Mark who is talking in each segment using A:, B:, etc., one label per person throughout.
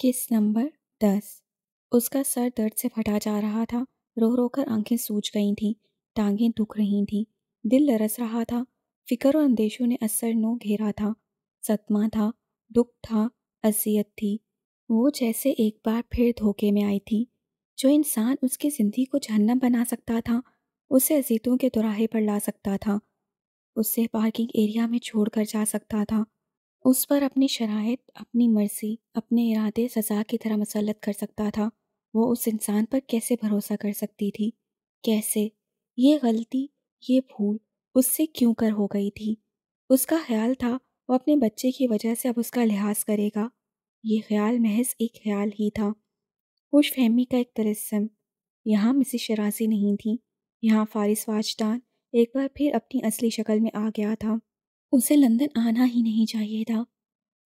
A: किस नंबर दस उसका सर दर्द से फटा जा रहा था रो रो कर आंखें सूज गई थीं टांगें दुख रही थीं दिल लरस रहा था फिक्र और अंदेशों ने असर नो घेरा था सदमा था दुख था असीयत थी वो जैसे एक बार फिर धोखे में आई थी जो इंसान उसकी ज़िंदगी को जहन्नम बना सकता था उसे अजीतों के दुराहे पर ला सकता था उसे पार्किंग एरिया में छोड़ कर जा सकता था उस पर अपनी शराइत अपनी मर्जी अपने इरादे सजा की तरह मसलत कर सकता था वो उस इंसान पर कैसे भरोसा कर सकती थी कैसे ये गलती ये भूल उससे क्यों कर हो गई थी उसका ख्याल था वो अपने बच्चे की वजह से अब उसका लिहाज करेगा ये ख्याल महज एक ख्याल ही था खुश फहमी का एक तरस्म यहाँ मिसिस शराजी नहीं थी यहाँ फारिस वाजदान एक बार फिर अपनी असली शक्ल में आ गया था उसे लंदन आना ही नहीं चाहिए था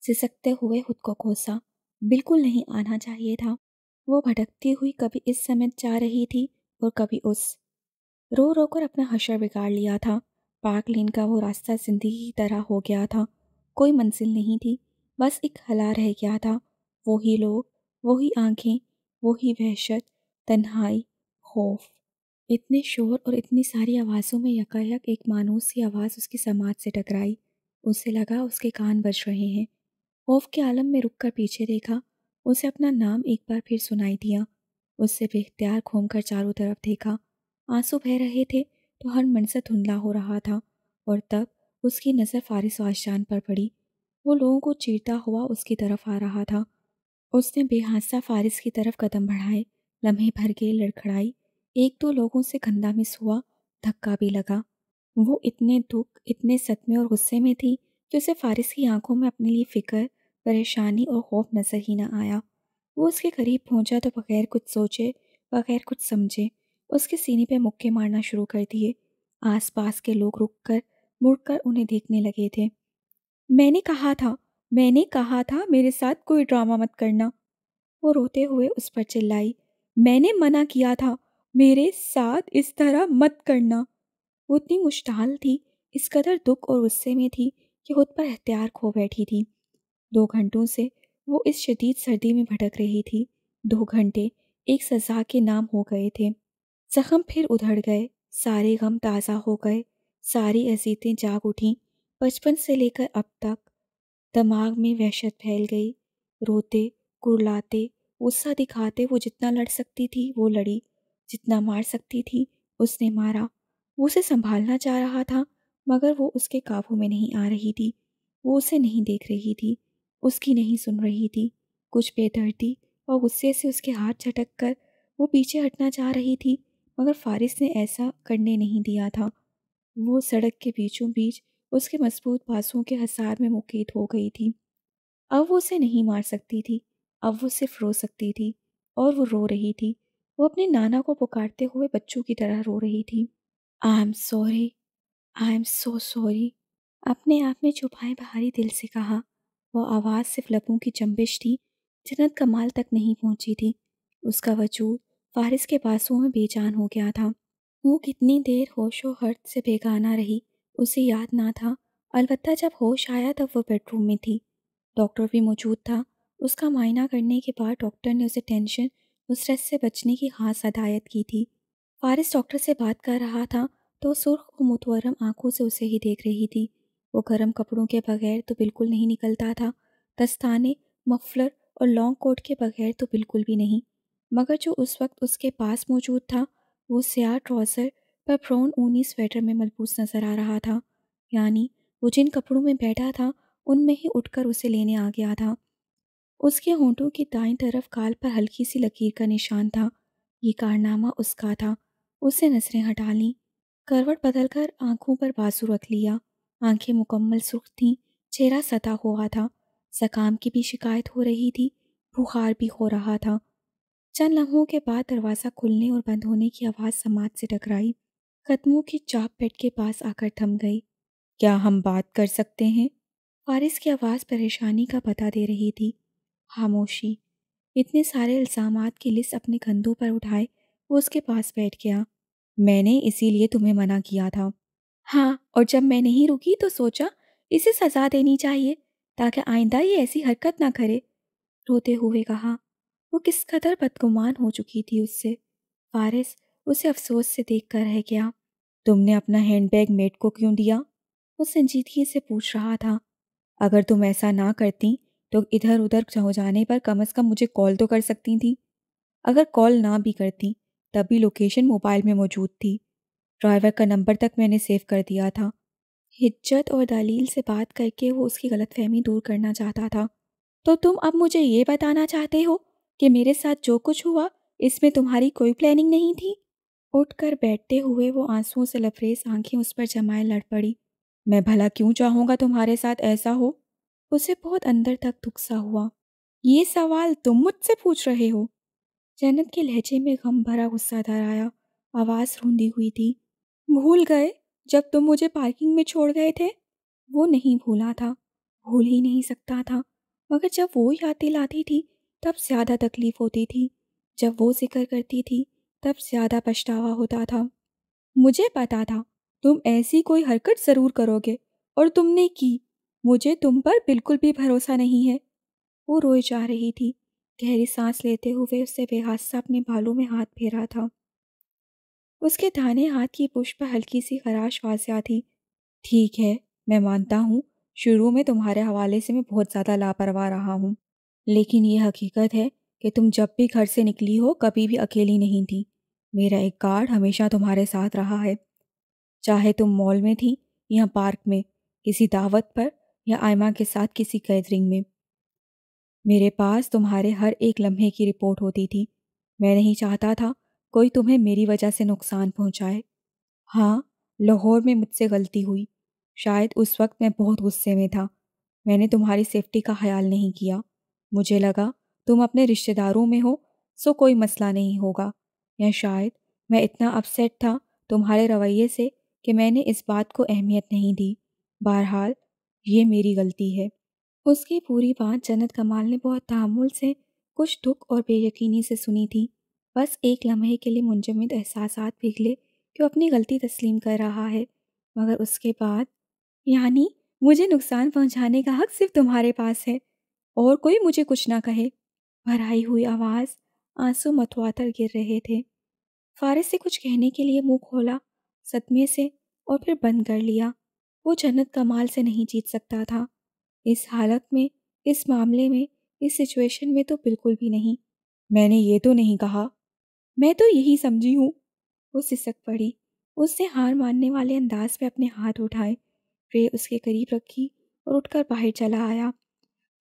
A: सिसकते हुए खुद को कोसा बिल्कुल नहीं आना चाहिए था वो भटकती हुई कभी इस समय जा रही थी और कभी उस रो रो कर अपना हशर बिगाड़ लिया था पार्क लेन का वो रास्ता जिंदगी की तरह हो गया था कोई मंजिल नहीं थी बस एक हला रह गया था वही लोग वही आंखें वही वहशत तन्हाई खौफ इतने शोर और इतनी सारी आवाज़ों में यकायक एक मानूस सी आवाज़ उसकी समाज से टकराई उसे लगा उसके कान बज रहे हैं खौफ के आलम में रुक कर पीछे देखा उसे अपना नाम एक बार फिर सुनाई दिया उससे बेख्तियार घूम कर चारों तरफ देखा आंसू बह रहे थे तो हर से धुंधला हो रहा था और तब उसकी नज़र फारिस वाशान पर पड़ी वो लोगों को चीरता हुआ उसकी तरफ आ रहा था उसने बेहादसा फारिस की तरफ कदम बढ़ाए लम्हे भर के लड़खड़ाई एक दो लोगों से कंधा मिस हुआ धक्का भी लगा वो इतने दुख इतने सदमे और गुस्से में थी कि उसे फारिस की आंखों में अपने लिए फिक्र परेशानी और खौफ नज़र ही ना आया वो उसके करीब पहुंचा तो बगैर कुछ सोचे बगैर कुछ समझे उसके सीने पे मुक्के मारना शुरू कर दिए आसपास के लोग रुक कर मुड़ कर उन्हें देखने लगे थे मैंने कहा था मैंने कहा था मेरे साथ कोई ड्रामा मत करना वो रोते हुए उस पर चिल्लाई मैंने मना किया था मेरे साथ इस तरह मत करना वो इतनी मुश्ताल थी इस कदर दुख और गुस्से में थी कि खुद पर हथियार खो बैठी थी दो घंटों से वो इस शदीद सर्दी में भटक रही थी दो घंटे एक सजा के नाम हो गए थे जख्म फिर उधड़ गए सारे गम ताज़ा हो गए सारी अजीतें जाग उठीं बचपन से लेकर अब तक दिमाग में वहशत फैल गई रोते कुरलाते गुस्सा दिखाते वो जितना लड़ सकती थी वो लड़ी जितना मार सकती थी उसने मारा वो उसे संभालना चाह रहा था मगर वो उसके काबू में नहीं आ रही थी वो उसे नहीं देख रही थी उसकी नहीं सुन रही थी कुछ बेदर्दी और गुस्से से उसके हाथ झटक कर वो पीछे हटना चाह रही थी मगर फारिस ने ऐसा करने नहीं दिया था वो सड़क के बीचों बीच उसके मजबूत बांसों के हसार में मुकीत हो गई थी अब वो उसे नहीं मार सकती थी अब वो सिर्फ रो सकती थी और वो रो रही थी वो अपने नाना को पुकारते हुए बच्चों की तरह रो रही थी I am sorry I am so sorry अपने आप में छुपाए भारी दिल से कहा वो आवाज़ सिर्फ लबों की चम्बिश थी जन्नत कमाल तक नहीं पहुंची थी उसका वजूद फारिस के बासुओं में बेजान हो गया था वो कितनी देर होशो हर्द से बेगाना रही उसे याद ना था अलबत्ता जब होश आया तब वो बेडरूम में थी डॉक्टर भी मौजूद था उसका मायना करने के बाद डॉक्टर ने उसे टेंशन नुसरत से बचने की खास हदायत की थी फारिस डॉक्टर से बात कर रहा था तो सुर्ख और मुतवरम आंखों से उसे ही देख रही थी वो गर्म कपड़ों के बगैर तो बिल्कुल नहीं निकलता था दस्ताने मफलर और लॉन्ग कोट के बगैर तो बिल्कुल भी नहीं मगर जो उस वक्त उसके पास मौजूद था वो सियाह ट्रॉजर पर प्रोन ऊनी स्वेटर में मलबूस नज़र आ रहा था यानी वो जिन कपड़ों में बैठा था उनमें ही उठकर उसे लेने आ गया था उसके होंठों की दाएं तरफ काल पर हल्की सी लकीर का निशान था ये कारनामा उसका था उसे नजरें हटा लीं करवट बदलकर आंखों पर बाजू रख लिया आंखें मुकम्मल सुर्ख थीं चेहरा सता हुआ था जकाम की भी शिकायत हो रही थी बुखार भी हो रहा था चंद लम्हों के बाद दरवाज़ा खुलने और बंद होने की आवाज़ समाज से टकराई कदमों की चाप पेट के पास आकर थम गई क्या हम बात कर सकते हैं फारिस की आवाज़ परेशानी का पता दे रही थी खामोशी इतने सारे इल्ज़ाम की लिस्ट अपने कंधों पर उठाए वो उसके पास बैठ गया मैंने इसीलिए तुम्हें मना किया था हाँ और जब मैं नहीं रुकी तो सोचा इसे सज़ा देनी चाहिए ताकि आइंदा ये ऐसी हरकत ना करे रोते हुए कहा वो किस कदर बदगुमान हो चुकी थी उससे फारिस उसे अफसोस से देख कर रह गया तुमने अपना हैंडबैग मेट को क्यों दिया वो संजीदगी से पूछ रहा था अगर तुम ऐसा ना करती तो इधर उधर हो जाने पर कम अज़ कम मुझे कॉल तो कर सकती थी अगर कॉल ना भी करती तब भी लोकेशन मोबाइल में मौजूद थी ड्राइवर का नंबर तक मैंने सेव कर दिया था हिज्जत और दलील से बात करके वो उसकी गलतफहमी दूर करना चाहता था तो तुम अब मुझे ये बताना चाहते हो कि मेरे साथ जो कुछ हुआ इसमें तुम्हारी कोई प्लानिंग नहीं थी उठकर बैठते हुए वो आंसुओं से लफरेज आंखें उस पर जमाए लड़ पड़ी मैं भला क्यों चाहूँगा तुम्हारे साथ ऐसा हो उसे बहुत अंदर तक दुख सा हुआ ये सवाल तुम मुझसे पूछ रहे हो जन्नत के लहजे में गम भरा गुस्सा धर आया आवाज़ रूंधी हुई थी भूल गए जब तुम मुझे पार्किंग में छोड़ गए थे वो नहीं भूला था भूल ही नहीं सकता था मगर जब वो याद दिलाती थी तब ज़्यादा तकलीफ़ होती थी जब वो जिक्र करती थी तब ज़्यादा पछतावा होता था मुझे पता था तुम ऐसी कोई हरकत ज़रूर करोगे और तुमने की मुझे तुम पर बिल्कुल भी भरोसा नहीं है वो रोए जा रही थी गहरी सांस लेते हुए उससे बेहादसा अपने बालों में हाथ फेरा था उसके धाने हाथ की पुष्प हल्की सी खराश वाजिया थी ठीक है मैं मानता हूँ शुरू में तुम्हारे हवाले से मैं बहुत ज़्यादा लापरवाह रहा हूँ लेकिन ये हकीकत है कि तुम जब भी घर से निकली हो कभी भी अकेली नहीं थी मेरा एक गार्ड हमेशा तुम्हारे साथ रहा है चाहे तुम मॉल में थी या पार्क में किसी दावत पर या आयमा के साथ किसी कैदरिंग में मेरे पास तुम्हारे हर एक लम्हे की रिपोर्ट होती थी मैं नहीं चाहता था कोई तुम्हें मेरी वजह से नुकसान पहुंचाए हाँ लाहौर में मुझसे गलती हुई शायद उस वक्त मैं बहुत गुस्से में था मैंने तुम्हारी सेफ्टी का ख्याल नहीं किया मुझे लगा तुम अपने रिश्तेदारों में हो सो कोई मसला नहीं होगा या शायद मैं इतना अपसेट था तुम्हारे रवैये से कि मैंने इस बात को अहमियत नहीं दी बहरहाल ये मेरी गलती है उसकी पूरी बात जन्नत कमाल ने बहुत तहमुल से कुछ दुख और बेयकीनी से सुनी थी बस एक लम्हे के लिए मुंजमद एहसास पिघले कि वो अपनी गलती तस्लीम कर रहा है मगर उसके बाद यानी मुझे नुकसान पहुंचाने का हक सिर्फ तुम्हारे पास है और कोई मुझे कुछ ना कहे भराई हुई आवाज़ आंसू मथुआतर गिर रहे थे फारिस से कुछ कहने के लिए मुंह खोला सदमे से और फिर बंद कर लिया वो जन्नत कमाल से नहीं जीत सकता था इस हालत में इस मामले में इस सिचुएशन में तो बिल्कुल भी नहीं मैंने ये तो नहीं कहा मैं तो यही समझी हूँ वो सिसक पड़ी उसने हार मानने वाले अंदाज में अपने हाथ उठाए रे उसके करीब रखी और उठकर बाहर चला आया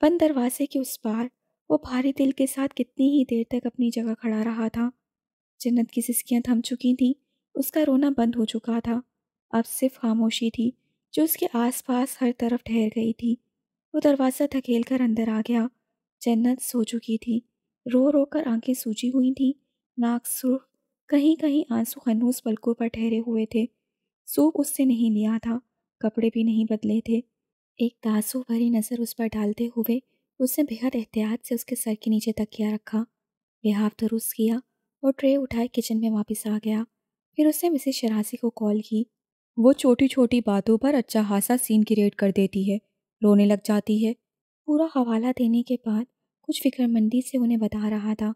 A: बंद दरवाजे के उस पार वो भारी दिल के साथ कितनी ही देर तक अपनी जगह खड़ा रहा था जन्नत की सिस्कियाँ थम चुकी थीं उसका रोना बंद हो चुका था अब सिर्फ खामोशी थी जो उसके आसपास हर तरफ ठहर गई थी वो दरवाज़ा धकेल कर अंदर आ गया जन्नत सो चुकी थी रो रो कर आंखें सूजी हुई थीं नाक सुर्ख कहीं कहीं आंसू खनूस पलकों पर ठहरे हुए थे सूप उससे नहीं लिया था कपड़े भी नहीं बदले थे एक तासु भरी नज़र उस पर डालते हुए उसने बेहद एहतियात से उसके सर के नीचे तकिया रखा बेहाफ दुरुस्त किया और ट्रे उठाए किचन में वापस आ गया फिर उसने मिसेज शराजी को कॉल की वो छोटी छोटी बातों पर अच्छा खासा सीन क्रिएट कर देती है रोने लग जाती है पूरा हवाला देने के बाद कुछ फिक्रमंदी से उन्हें बता रहा था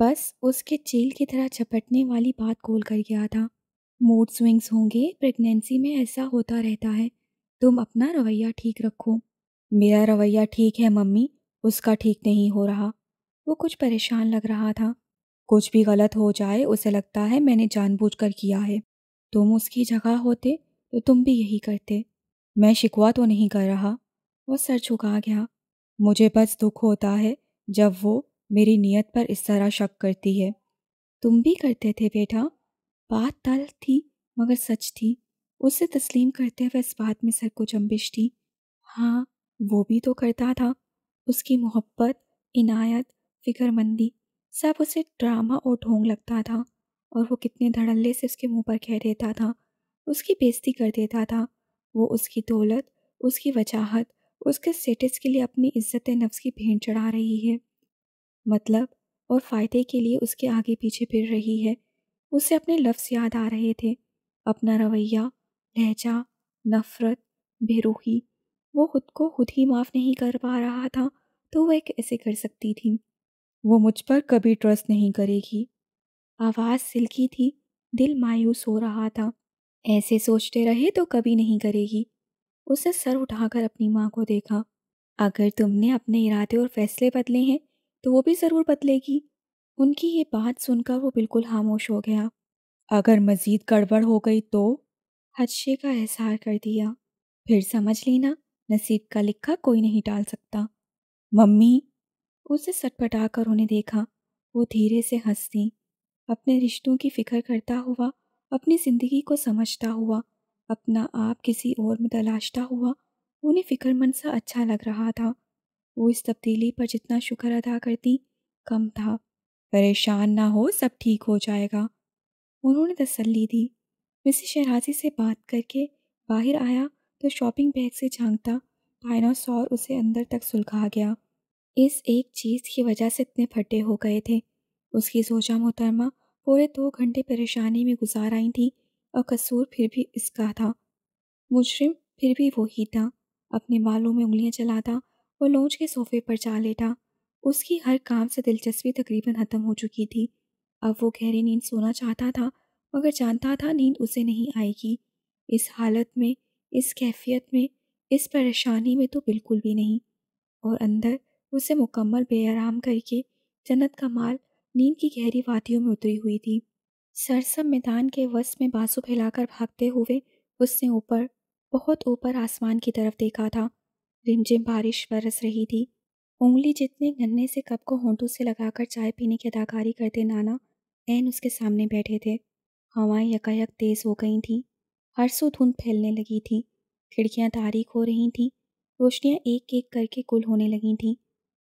A: बस उसके चील की तरह झपटने वाली बात गोल कर गया था मूड स्विंग्स होंगे प्रेगनेंसी में ऐसा होता रहता है तुम अपना रवैया ठीक रखो मेरा रवैया ठीक है मम्मी उसका ठीक नहीं हो रहा वो कुछ परेशान लग रहा था कुछ भी गलत हो जाए उसे लगता है मैंने जानबूझकर किया है तुम उसकी जगह होते तो तुम भी यही करते मैं शिकवा तो नहीं कर रहा वो सर झुका गया मुझे बस दुख होता है जब वो मेरी नीयत पर इस तरह शक करती है तुम भी करते थे बेटा बात तल थी मगर सच थी उसे तस्लीम करते हुए इस बात में सर को जम्बिश थी हाँ वो भी तो करता था उसकी मोहब्बत इनायत फिक्रमंदी सब उसे ड्रामा और ढोंग लगता था और वो कितने धड़ल्ले से उसके मुंह पर कह देता था उसकी बेइज्जती कर देता था वो उसकी दौलत उसकी वजाहत उसके स्टेटस के लिए अपनी इज्जत नफ्स की भेंट चढ़ा रही है मतलब और फ़ायदे के लिए उसके आगे पीछे फिर रही है उसे अपने लफ्स याद आ रहे थे अपना रवैया लहजा नफ़रत बेरुखी वो खुद को खुद ही माफ़ नहीं कर पा रहा था तो वह कैसे कर सकती थी वो मुझ पर कभी ट्रस्ट नहीं करेगी आवाज़ सिल्की थी दिल मायूस हो रहा था ऐसे सोचते रहे तो कभी नहीं करेगी उसने सर उठाकर अपनी माँ को देखा अगर तुमने अपने इरादे और फैसले बदले हैं तो वो भी ज़रूर बदलेगी उनकी ये बात सुनकर वो बिल्कुल खामोश हो गया अगर मज़ीद गड़बड़ हो गई तो हदशे का एहसार कर दिया फिर समझ लेना नसीब का लिखा कोई नहीं डाल सकता मम्मी उसे सटपटा कर उन्हें देखा वो धीरे से हंसती अपने रिश्तों की फ़िक्र करता हुआ अपनी ज़िंदगी को समझता हुआ अपना आप किसी और में तलाशता हुआ उन्हें फ़िक्रमंद सा अच्छा लग रहा था वो इस तब्दीली पर जितना शुक्र अदा करती कम था परेशान ना हो सब ठीक हो जाएगा उन्होंने तसल्ली दी मिसिस शहराजी से बात करके बाहर आया तो शॉपिंग बैग से झांकता डायनासोर उसे अंदर तक सुलगा गया इस एक चीज़ की वजह से इतने फटे हो गए थे उसकी सोचा मोहतरमा पूरे दो घंटे परेशानी में गुजार आई थी और कसूर फिर भी इसका था मुजरिम फिर भी वो ही था अपने बालों में उंगलियां चलाता और लॉन्च के सोफे पर जा लेटा उसकी हर काम से दिलचस्पी तकरीबन ख़त्म हो चुकी थी अब वो गहरी नींद सोना चाहता था मगर जानता था नींद उसे नहीं आएगी इस हालत में इस कैफियत में इस परेशानी में तो बिल्कुल भी नहीं और अंदर उसे मुकम्मल बेआराम करके जन्नत का माल नींद की गहरी वादियों में उतरी हुई थी सरसम मैदान के वस में बाजू फैलाकर भागते हुए उसने ऊपर बहुत ऊपर आसमान की तरफ देखा था रिमझिम बारिश बरस रही थी उंगली जितने गन्ने से कप को होंठों से लगाकर चाय पीने की अदाकारी करते नाना एन उसके सामने बैठे थे हवाएं यकायक तेज़ हो गई थी हरसू धुंध फैलने लगी थी खिड़कियां तारीख हो रही थीं रोशनियां एक एक करके कुल होने लगी थीं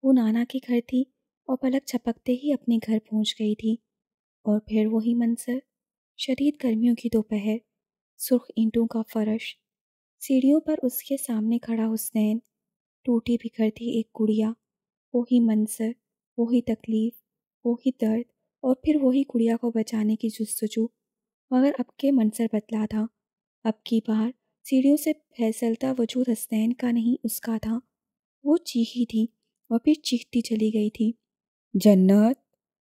A: वो नाना के घर थी और पलक छपकते ही अपने घर पहुंच गई थी और फिर वही मंसर शरीद गर्मियों की दोपहर सुर्ख ईंटों का फर्श सीढ़ियों पर उसके सामने खड़ा हुसनैन टूटी बिखरती एक गुड़िया वही मंसर वही तकलीफ वही दर्द और फिर वही गुड़िया को बचाने की जस्तजू मगर अब के मंसर बदला था अब की बार सीढ़ियों से फैसलता वजूद हसनैन का नहीं उसका था वो चीखी थी और फिर चीखती चली गई थी जन्नत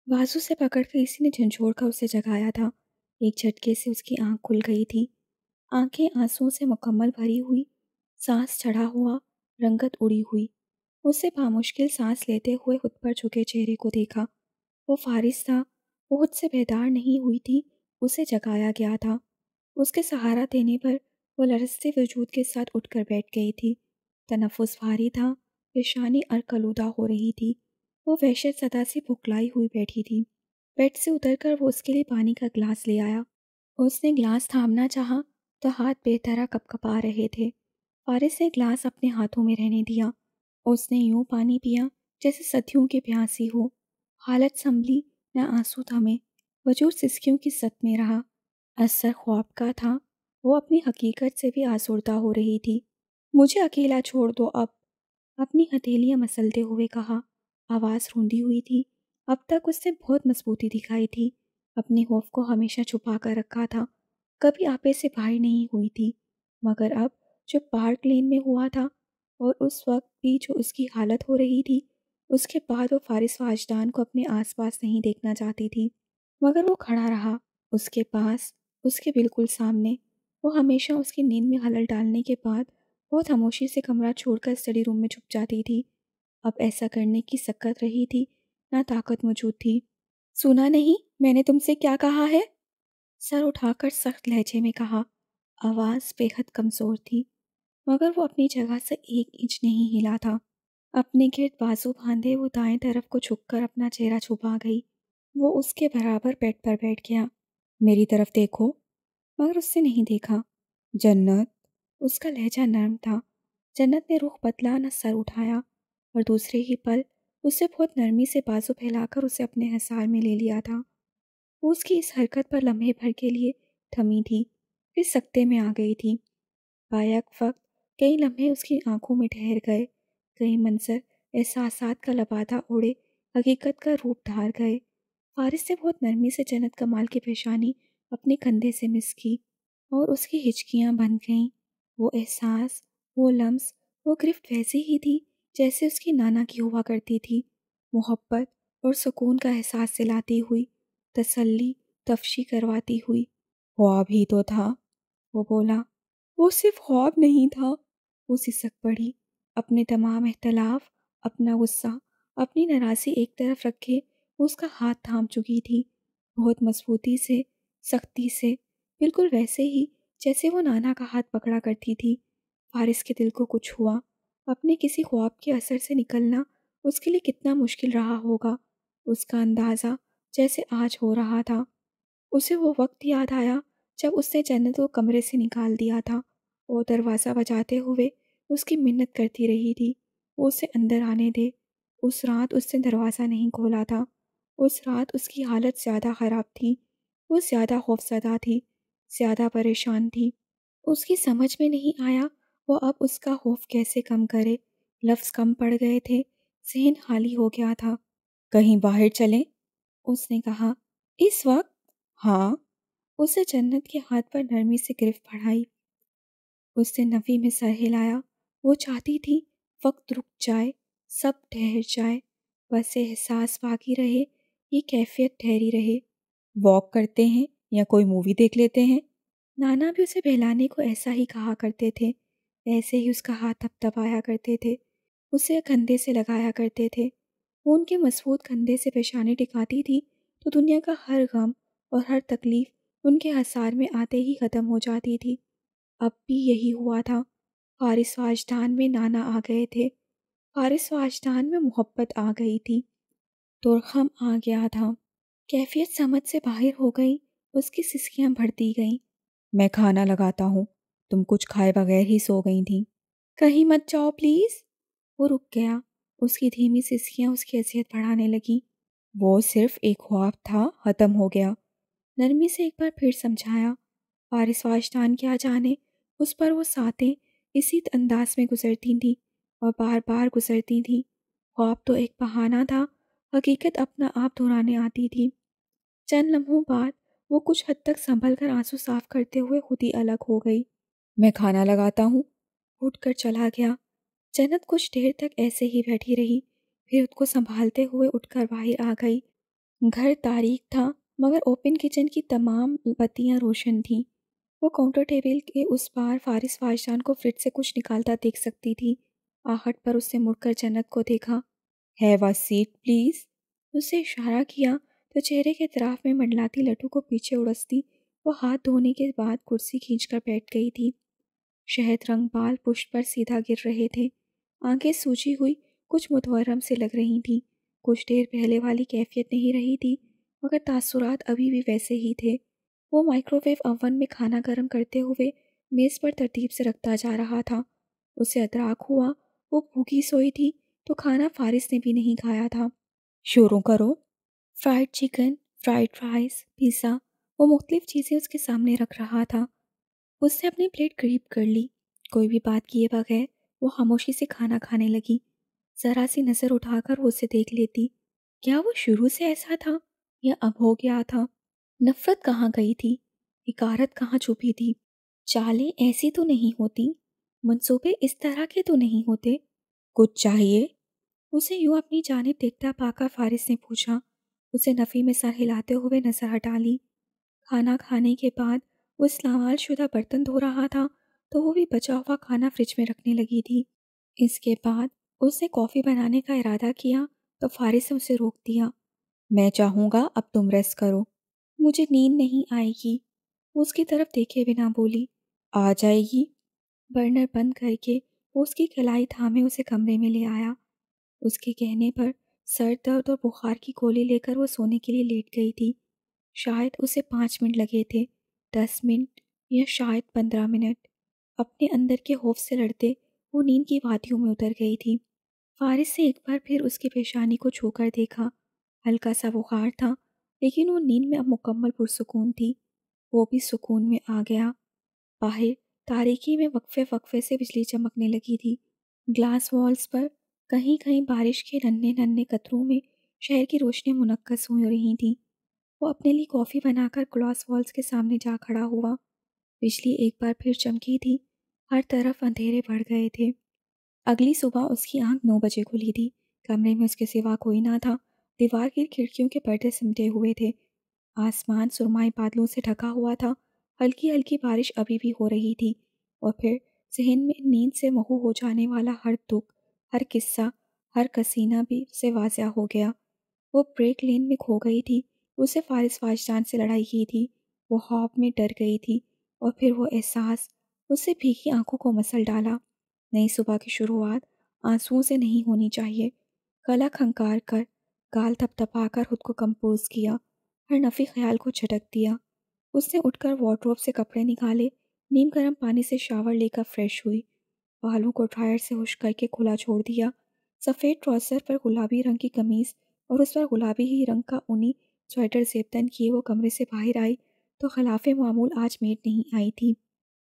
A: बाजू से पकड़कर इसी ने झंझोड़ कर उसे जगाया था एक झटके से उसकी आंख खुल गई थी आंखें आंसुओं से मुकम्मल भरी हुई सांस चढ़ा हुआ रंगत उड़ी हुई उसे बामुश्किल सांस लेते हुए खुद पर झुके चेहरे को देखा वो फारिश था वो खुद से बेदार नहीं हुई थी उसे जगाया गया था उसके सहारा देने पर वो लरसते वजूद के साथ उठकर बैठ गई थी तनफुस भारी था परेशानी अरकलूदा हो रही थी वो वहशत सदा से भुकलाई हुई बैठी थी बेड से उतरकर वो उसके लिए पानी का गिलास ले आया उसने गिलास थामना चाहा तो हाथ बेतरा कपकपा रहे थे फारिस ने गिलास अपने हाथों में रहने दिया उसने यूं पानी पिया जैसे सदियों के प्यासी हो हालत संभली न आंसू थमे वजूद सिस्कियों की सत में रहा असर ख्वाब का था वो अपनी हकीकत से भी आसुरदा हो रही थी मुझे अकेला छोड़ दो अब अपनी हथेलियाँ मसलते हुए कहा आवाज़ रूंधी हुई थी अब तक उसने बहुत मजबूती दिखाई थी अपने खौफ को हमेशा छुपा कर रखा था कभी आपे से बाहर नहीं हुई थी मगर अब जो पार्क लेन में हुआ था और उस वक्त भी जो उसकी हालत हो रही थी उसके बाद वो फारिस वाजदान को अपने आसपास नहीं देखना चाहती थी मगर वो खड़ा रहा उसके पास उसके बिल्कुल सामने वो हमेशा उसकी नींद में हलल डालने के बाद वो खामोशी से कमरा छोड़कर स्टडी रूम में छुप जाती थी अब ऐसा करने की सकत रही थी ना ताकत मौजूद थी सुना नहीं मैंने तुमसे क्या कहा है सर उठाकर सख्त लहजे में कहा आवाज़ बेहद कमज़ोर थी मगर वो अपनी जगह से एक इंच नहीं हिला था अपने गिरद बाजू बांधे वो दाएं तरफ को झुककर अपना चेहरा छुपा गई वो उसके बराबर बेड पर बैठ गया मेरी तरफ देखो मगर उससे नहीं देखा जन्नत उसका लहजा नरम था जन्नत ने रुख बदला न सर उठाया और दूसरे ही पल उससे बहुत नरमी से बाजू फैलाकर उसे अपने हिसार में ले लिया था वो उसकी इस हरकत पर लम्हे भर के लिए थमी थी फिर सकते में आ गई थी बायक वक्त कई लम्हे उसकी आंखों में ठहर गए कई मंजर एहसास का लबादा ओढ़े हकीकत का रूप धार गए फारिस से बहुत नरमी से जन्नत कमाल की पेशानी अपने कंधे से मिस की और उसकी हिचकियाँ बन गईं वो एहसास वो लम्स वो गिरफ्त वैसी ही थी जैसे उसकी नाना की हुआ करती थी मोहब्बत और सुकून का एहसास दिलाती हुई तसल्ली तफशी करवाती हुई ख्वाब ही तो था वो बोला वो सिर्फ ख्वाब नहीं था वो सिसक पड़ी अपने तमाम अख्तलाफ अपना गुस्सा अपनी नाराज़ी एक तरफ रखे उसका हाथ थाम चुकी थी बहुत मजबूती से सख्ती से बिल्कुल वैसे ही जैसे वो नाना का हाथ पकड़ा करती थी फारिस के दिल को कुछ हुआ अपने किसी ख्वाब के असर से निकलना उसके लिए कितना मुश्किल रहा होगा उसका अंदाज़ा जैसे आज हो रहा था उसे वो वक्त याद आया जब उसने जन्नत को कमरे से निकाल दिया था वो दरवाज़ा बजाते हुए उसकी मिन्नत करती रही थी वो उसे अंदर आने दे उस रात उसने दरवाज़ा नहीं खोला था उस रात उसकी हालत ज़्यादा ख़राब थी वो ज़्यादा खौफजदा थी ज़्यादा परेशान थी उसकी समझ में नहीं आया वो अब उसका खौफ कैसे कम करे लफ्ज़ कम पड़ गए थे जहन खाली हो गया था कहीं बाहर चलें उसने कहा इस वक्त हाँ उसे जन्नत के हाथ पर नरमी से गिरफ्त बढ़ाई उसने नफी में सर हिलाया वो चाहती थी वक्त रुक जाए सब ठहर जाए बस एहसास बाकी रहे ये कैफियत ठहरी रहे वॉक करते हैं या कोई मूवी देख लेते हैं नाना भी उसे बहलाने को ऐसा ही कहा करते थे ऐसे ही उसका हाथ दबाया करते थे उसे कंधे से लगाया करते थे वो उनके मजबूत कंधे से पेशानी टिकाती थी तो दुनिया का हर गम और हर तकलीफ़ उनके हसार में आते ही ख़त्म हो जाती थी अब भी यही हुआ था फारिस वाजदान में नाना आ गए थे फारिस वाजदान में मोहब्बत आ गई थी दुर्खम आ गया था कैफियत समझ से बाहर हो गई उसकी सिसकियाँ भर दी गईं मैं खाना लगाता हूँ तुम कुछ खाए बगैर ही सो गई थी कहीं मत जाओ प्लीज़ वो रुक गया उसकी धीमी सिसकियाँ उसकी हैसियत बढ़ाने लगी वो सिर्फ एक ख्वाब था ख़त्म हो गया नरमी से एक बार फिर समझाया वारिस वाशदान के आ जाने उस पर वो सातें इसी अंदाज में गुजरती थी और बार बार गुजरती थी ख्वाब तो एक बहाना था हकीकत अपना आप दोहराने आती थी चंद लम्हों बाद वो कुछ हद तक संभल कर आंसू साफ करते हुए खुद ही अलग हो गई मैं खाना लगाता हूँ उठकर चला गया जन्नत कुछ देर तक ऐसे ही बैठी रही फिर उसको संभालते हुए उठकर बाहर आ गई घर तारीख था मगर ओपन किचन की तमाम बत्तियाँ रोशन थीं वो काउंटर टेबल के उस पार फारिस फारिशान को फ्रिज से कुछ निकालता देख सकती थी आहट पर उससे मुड़कर जन्नत को देखा है वा सीट प्लीज़ उससे इशारा किया तो चेहरे के तराफ में मंडलाती लड्डू को पीछे उड़सती वो हाथ धोने के बाद कुर्सी खींच कर बैठ गई थी शहद रंग बाल पुष्ट पर सीधा गिर रहे थे आंखें सूजी हुई कुछ मुतवरम से लग रही थीं कुछ देर पहले वाली कैफियत नहीं रही थी मगर तासुरात अभी भी वैसे ही थे वो माइक्रोवेव अवन में खाना गर्म करते हुए मेज़ पर तरतीब से रखता जा रहा था उसे अदराक हुआ वो भूखी सोई थी तो खाना फारिस ने भी नहीं खाया था शुरू करो fried chicken fried rice pizza वो मुख्तलिफ़ चीज़ें उसके सामने रख रहा था उसने अपनी प्लेट करीब कर ली कोई भी बात किए बगैर वो खामोशी से खाना खाने लगी ज़रा सी नज़र उठाकर वो उसे देख लेती क्या वो शुरू से ऐसा था या अब हो गया था नफ़रत कहाँ गई थी इकारत कहाँ छुपी थी चालें ऐसी तो नहीं होती मंसूबे इस तरह के तो नहीं होते कुछ चाहिए उसे यूँ अपनी जानब देखता पाकर फारिस ने पूछा उसे नफ़ी में सर हिलाते हुए नज़र हटा ली खाना खाने के बाद वो इस्लामाल शुदा बर्तन धो रहा था तो वो भी बचा हुआ खाना फ्रिज में रखने लगी थी इसके बाद उसने कॉफ़ी बनाने का इरादा किया तो फारिस ने उसे रोक दिया मैं चाहूँगा अब तुम रेस्ट करो मुझे नींद नहीं आएगी वो उसकी तरफ देखे बिना बोली आ जाएगी बर्नर बंद करके वो उसकी कलाई थामे उसे कमरे में ले आया उसके कहने पर सर दर्द और बुखार की गोली लेकर वो सोने के लिए लेट गई थी शायद उसे पाँच मिनट लगे थे दस मिनट या शायद पंद्रह मिनट अपने अंदर के खौफ से लड़ते वो नींद की वादियों में उतर गई थी फारिस से एक बार फिर उसकी पेशानी को छूकर देखा हल्का सा बुखार था लेकिन वो नींद में अब मुकम्मल पुरसकून थी वो भी सुकून में आ गया बाहर तारीकी में वक्फे वक्फे से बिजली चमकने लगी थी ग्लास वॉल्स पर कहीं कहीं बारिश के नन्हे नन्हे कतरों में शहर की रोशनी मुनक्कस हो रही थी वो अपने लिए कॉफ़ी बनाकर ग्लास वॉल्स के सामने जा खड़ा हुआ बिजली एक बार फिर चमकी थी हर तरफ अंधेरे बढ़ गए थे अगली सुबह उसकी आंख नौ बजे खुली थी कमरे में उसके सिवा कोई ना था दीवार की खिड़कियों के पर्दे सिमटे हुए थे आसमान सुरमाई बादलों से ढका हुआ था हल्की हल्की बारिश अभी भी हो रही थी और फिर जहन में नींद से महू हो जाने वाला हर दुख हर किस्सा हर कसीना भी से वाजिया हो गया वो ब्रेक लेन में खो गई थी उसे फारिस फाशान से लड़ाई की थी वो खौफ में डर गई थी और फिर वो एहसास उससे भीगी आंखों को मसल डाला नई सुबह की शुरुआत आंसुओं से नहीं होनी चाहिए गला खंकार कर गाल थपथपा कर खुद को कंपोज किया हर नफ़ी ख्याल को झटक दिया उसने उठकर वार्ड्रोब से कपड़े निकाले नीम गर्म पानी से शावर लेकर फ्रेश हुई बालों को ड्रायर से हुश करके खुला छोड़ दिया सफ़ेद ट्रॉसर पर गुलाबी रंग की कमीज़ और उस पर गुलाबी ही रंग का ऊनी स्वेटर से तन किए वो कमरे से बाहर आई तो खिलाफ मामूल आज मेट नहीं आई थी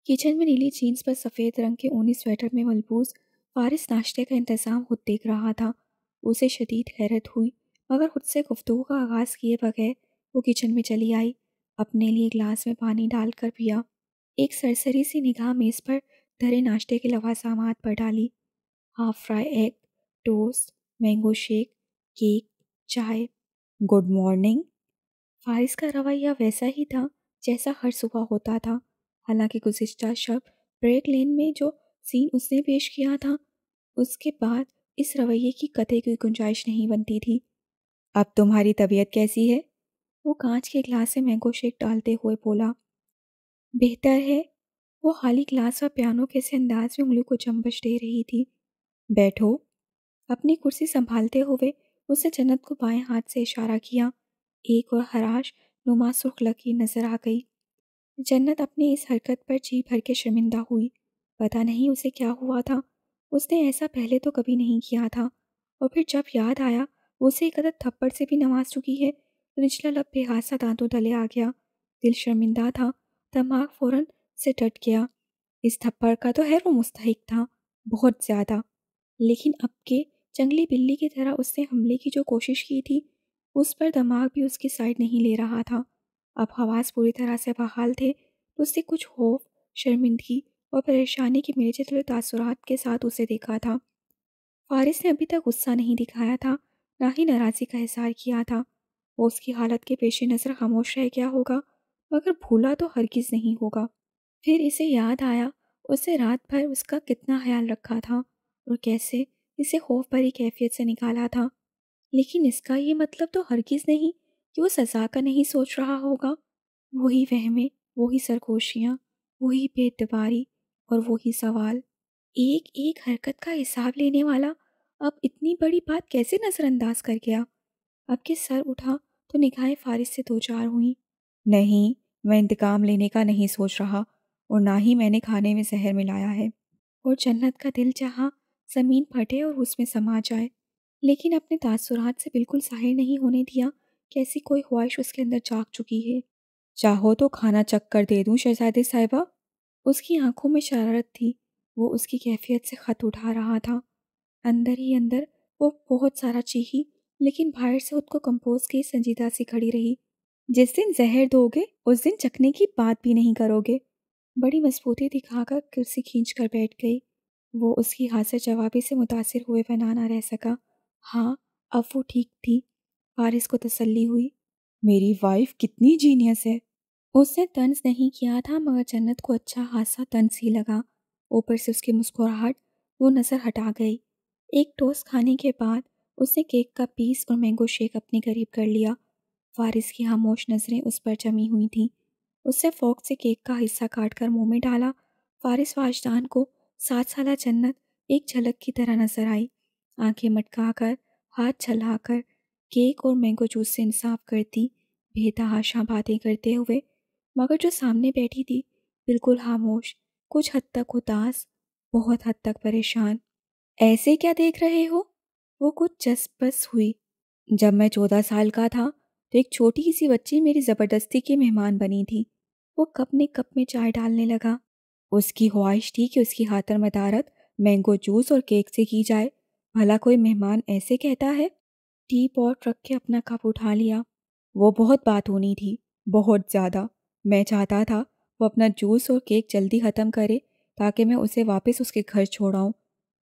A: किचन में नीली जीन्स पर सफ़ेद रंग के ऊनी स्वेटर में मलबूस फारिस नाश्ते का इंतज़ाम खुद देख रहा था उसे शदीद हैरत हुई मगर खुद से गुफ्तु का आगाज़ किए बगैर वो किचन में चली आई अपने लिए ग्लास में पानी डालकर पिया एक सरसरी सी निगाह मेज़ पर धरे नाश्ते के लवासामात पर डाली half fry egg toast mango shake cake चाय गुड मॉर्निंग फारिस का रवैया वैसा ही था जैसा हर सुबह होता था हालांकि गुज्त शब ब्रेक लेन में जो सीन उसने पेश किया था उसके बाद इस रवैये की कतई कोई गुंजाइश नहीं बनती थी अब तुम्हारी तबीयत कैसी है वो कांच के गिलास से मैंगो शेक डालते हुए बोला बेहतर है वो खाली गिलास और पियानो के से अंदाज में उंगली को चम्बश दे रही थी बैठो अपनी कुर्सी संभालते हुए उसने जन्नत को बाएं हाथ से इशारा किया एक और हराश नुमा सुख लकी नजर आ गई जन्नत अपने इस हरकत पर जी भर के शर्मिंदा हुई पता नहीं उसे क्या हुआ था उसने ऐसा पहले तो कभी नहीं किया था और फिर जब याद आया उसे एक अदर थप्पड़ से भी नवाज चुकी है तो निचला लब बेहासा दांतों तले आ गया दिल शर्मिंदा था दमाग फौरन से डट गया इस थप्पड़ का तो है वो मुस्तक था बहुत ज़्यादा लेकिन अब के जंगली बिल्ली की तरह उसने हमले की जो कोशिश की थी उस पर दिमाग भी उसकी साइड नहीं ले रहा था अब हवास पूरी तरह से बहाल थे तो उससे कुछ खौफ शर्मिंदगी और परेशानी के मेरे चित्र तासुरात के साथ उसे देखा था फारिस ने अभी तक गुस्सा नहीं दिखाया था ना ही नाराज़गी का एहसार किया था वो उसकी हालत के पेश नज़र खामोश रह गया होगा मगर भूला तो हर किस नहीं होगा फिर इसे याद आया उसने रात भर उसका कितना ख्याल रखा था और कैसे इसे खौफ भरी कैफियत से निकाला था लेकिन इसका ये मतलब तो हरगिज़ नहीं कि वो सज़ा का नहीं सोच रहा होगा वही वहमें वही सरगोशियाँ वही बेतबारी और वही सवाल एक एक हरकत का हिसाब लेने वाला अब इतनी बड़ी बात कैसे नज़रअंदाज कर गया अब के सर उठा तो निगाहें फ़ारिश से दो चार हुई नहीं मैं इंतकाम लेने का नहीं सोच रहा और ना ही मैंने खाने में जहर मिलाया है और जन्नत का दिल चाहा ज़मीन फटे और उसमें समा जाए लेकिन अपने तासुरात से बिल्कुल जाहिर नहीं होने दिया कैसी कोई ख्वाहिश उसके अंदर जाग चुकी है चाहो तो खाना कर दे दूँ शहजादे साहिबा उसकी आंखों में शरारत थी वो उसकी कैफियत से ख़त उठा रहा था अंदर ही अंदर वो बहुत सारा चीखी लेकिन बाहर से खुद को कंपोज की संजीदा सी खड़ी रही जिस दिन जहर दोगे उस दिन चखने की बात भी नहीं करोगे बड़ी मजबूती दिखाकर कुर्सी खींच कर बैठ गई वो उसकी हाजिर जवाबी से मुतासर हुए बनाना रह सका हाँ अब वो ठीक थी पारिस को तसल्ली हुई मेरी वाइफ कितनी जीनियस है उसने तंज नहीं किया था मगर जन्नत को अच्छा हादसा तंज ही लगा ऊपर से उसकी मुस्कुराहट वो नज़र हटा गई एक टोस्ट खाने के बाद उसने केक का पीस और मैंगो शेक अपने करीब कर लिया फारिस की खामोश नज़रें उस पर जमी हुई थीं उसने फोक से केक का हिस्सा काट कर मुँह में डाला फारिस वाजदान को सात साल जन्नत एक झलक की तरह नजर आई आंखें मटकाकर हाथ चलाकर केक और मैंगो जूस से इंसाफ करती बेतहाशा बातें करते हुए मगर जो सामने बैठी थी बिल्कुल खामोश कुछ हद तक उदास बहुत हद तक परेशान ऐसे क्या देख रहे हो वो कुछ चस्पस हुई जब मैं चौदह साल का था तो एक छोटी सी बच्ची मेरी ज़बरदस्ती की मेहमान बनी थी वो कप ने कप में चाय डालने लगा उसकी ख्वाहिश थी कि उसकी खातर मदारत मैंगो जूस और केक से की जाए भला कोई मेहमान ऐसे कहता है टी पॉट रख के अपना कप उठा लिया वो बहुत बात होनी थी बहुत ज़्यादा मैं चाहता था वो अपना जूस और केक जल्दी ख़त्म करे ताकि मैं उसे वापस उसके घर छोड़ाऊँ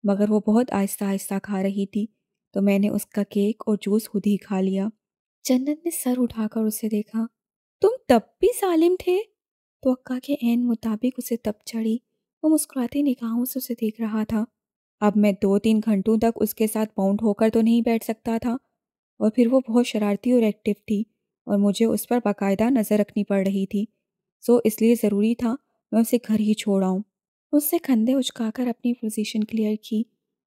A: मगर वो बहुत आहिस्ता आहिस्ता खा रही थी तो मैंने उसका केक और जूस खुद ही खा लिया जन्नत ने सर उठाकर उसे देखा तुम तब भी सालिम थे तो अक्का के एन मुताबिक उसे तब चढ़ी वो मुस्कुराती निगाहों से उसे देख रहा था अब मैं दो तीन घंटों तक उसके साथ बाउंड होकर तो नहीं बैठ सकता था और फिर वो बहुत शरारती और एक्टिव थी और मुझे उस पर बाकायदा नज़र रखनी पड़ रही थी सो इसलिए ज़रूरी था मैं उसे घर ही छोड़ आऊँ उससे कंधे उचकाकर अपनी पोजीशन क्लियर की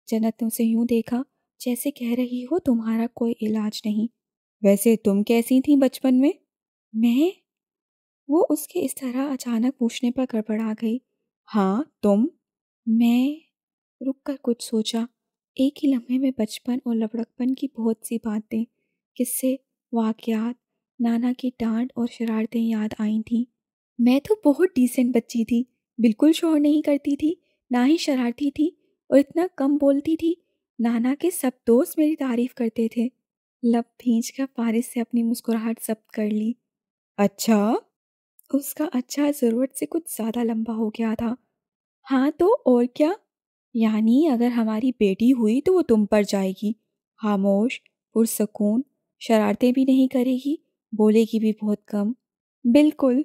A: जन्नत ने उसे यूं देखा जैसे कह रही हो तुम्हारा कोई इलाज नहीं वैसे तुम कैसी थी बचपन में मैं वो उसके इस तरह अचानक पूछने पर गड़बड़ा गई हाँ तुम मैं रुककर कुछ सोचा एक ही लम्हे में बचपन और लबड़कपन की बहुत सी बातें किस्से वाकयात नाना की डांट और शरारतें याद आई थीं मैं तो बहुत डिसेंट बच्ची थी बिल्कुल शोर नहीं करती थी ना ही शरारती थी और इतना कम बोलती थी नाना के सब दोस्त मेरी तारीफ करते थे लब भींच कर बारिश से अपनी मुस्कुराहट जब्त कर ली अच्छा उसका अच्छा ज़रूरत से कुछ ज़्यादा लंबा हो गया था हाँ तो और क्या यानी अगर हमारी बेटी हुई तो वो तुम पर जाएगी खामोश पुरसकून शरारतें भी नहीं करेगी बोलेगी भी बहुत कम बिल्कुल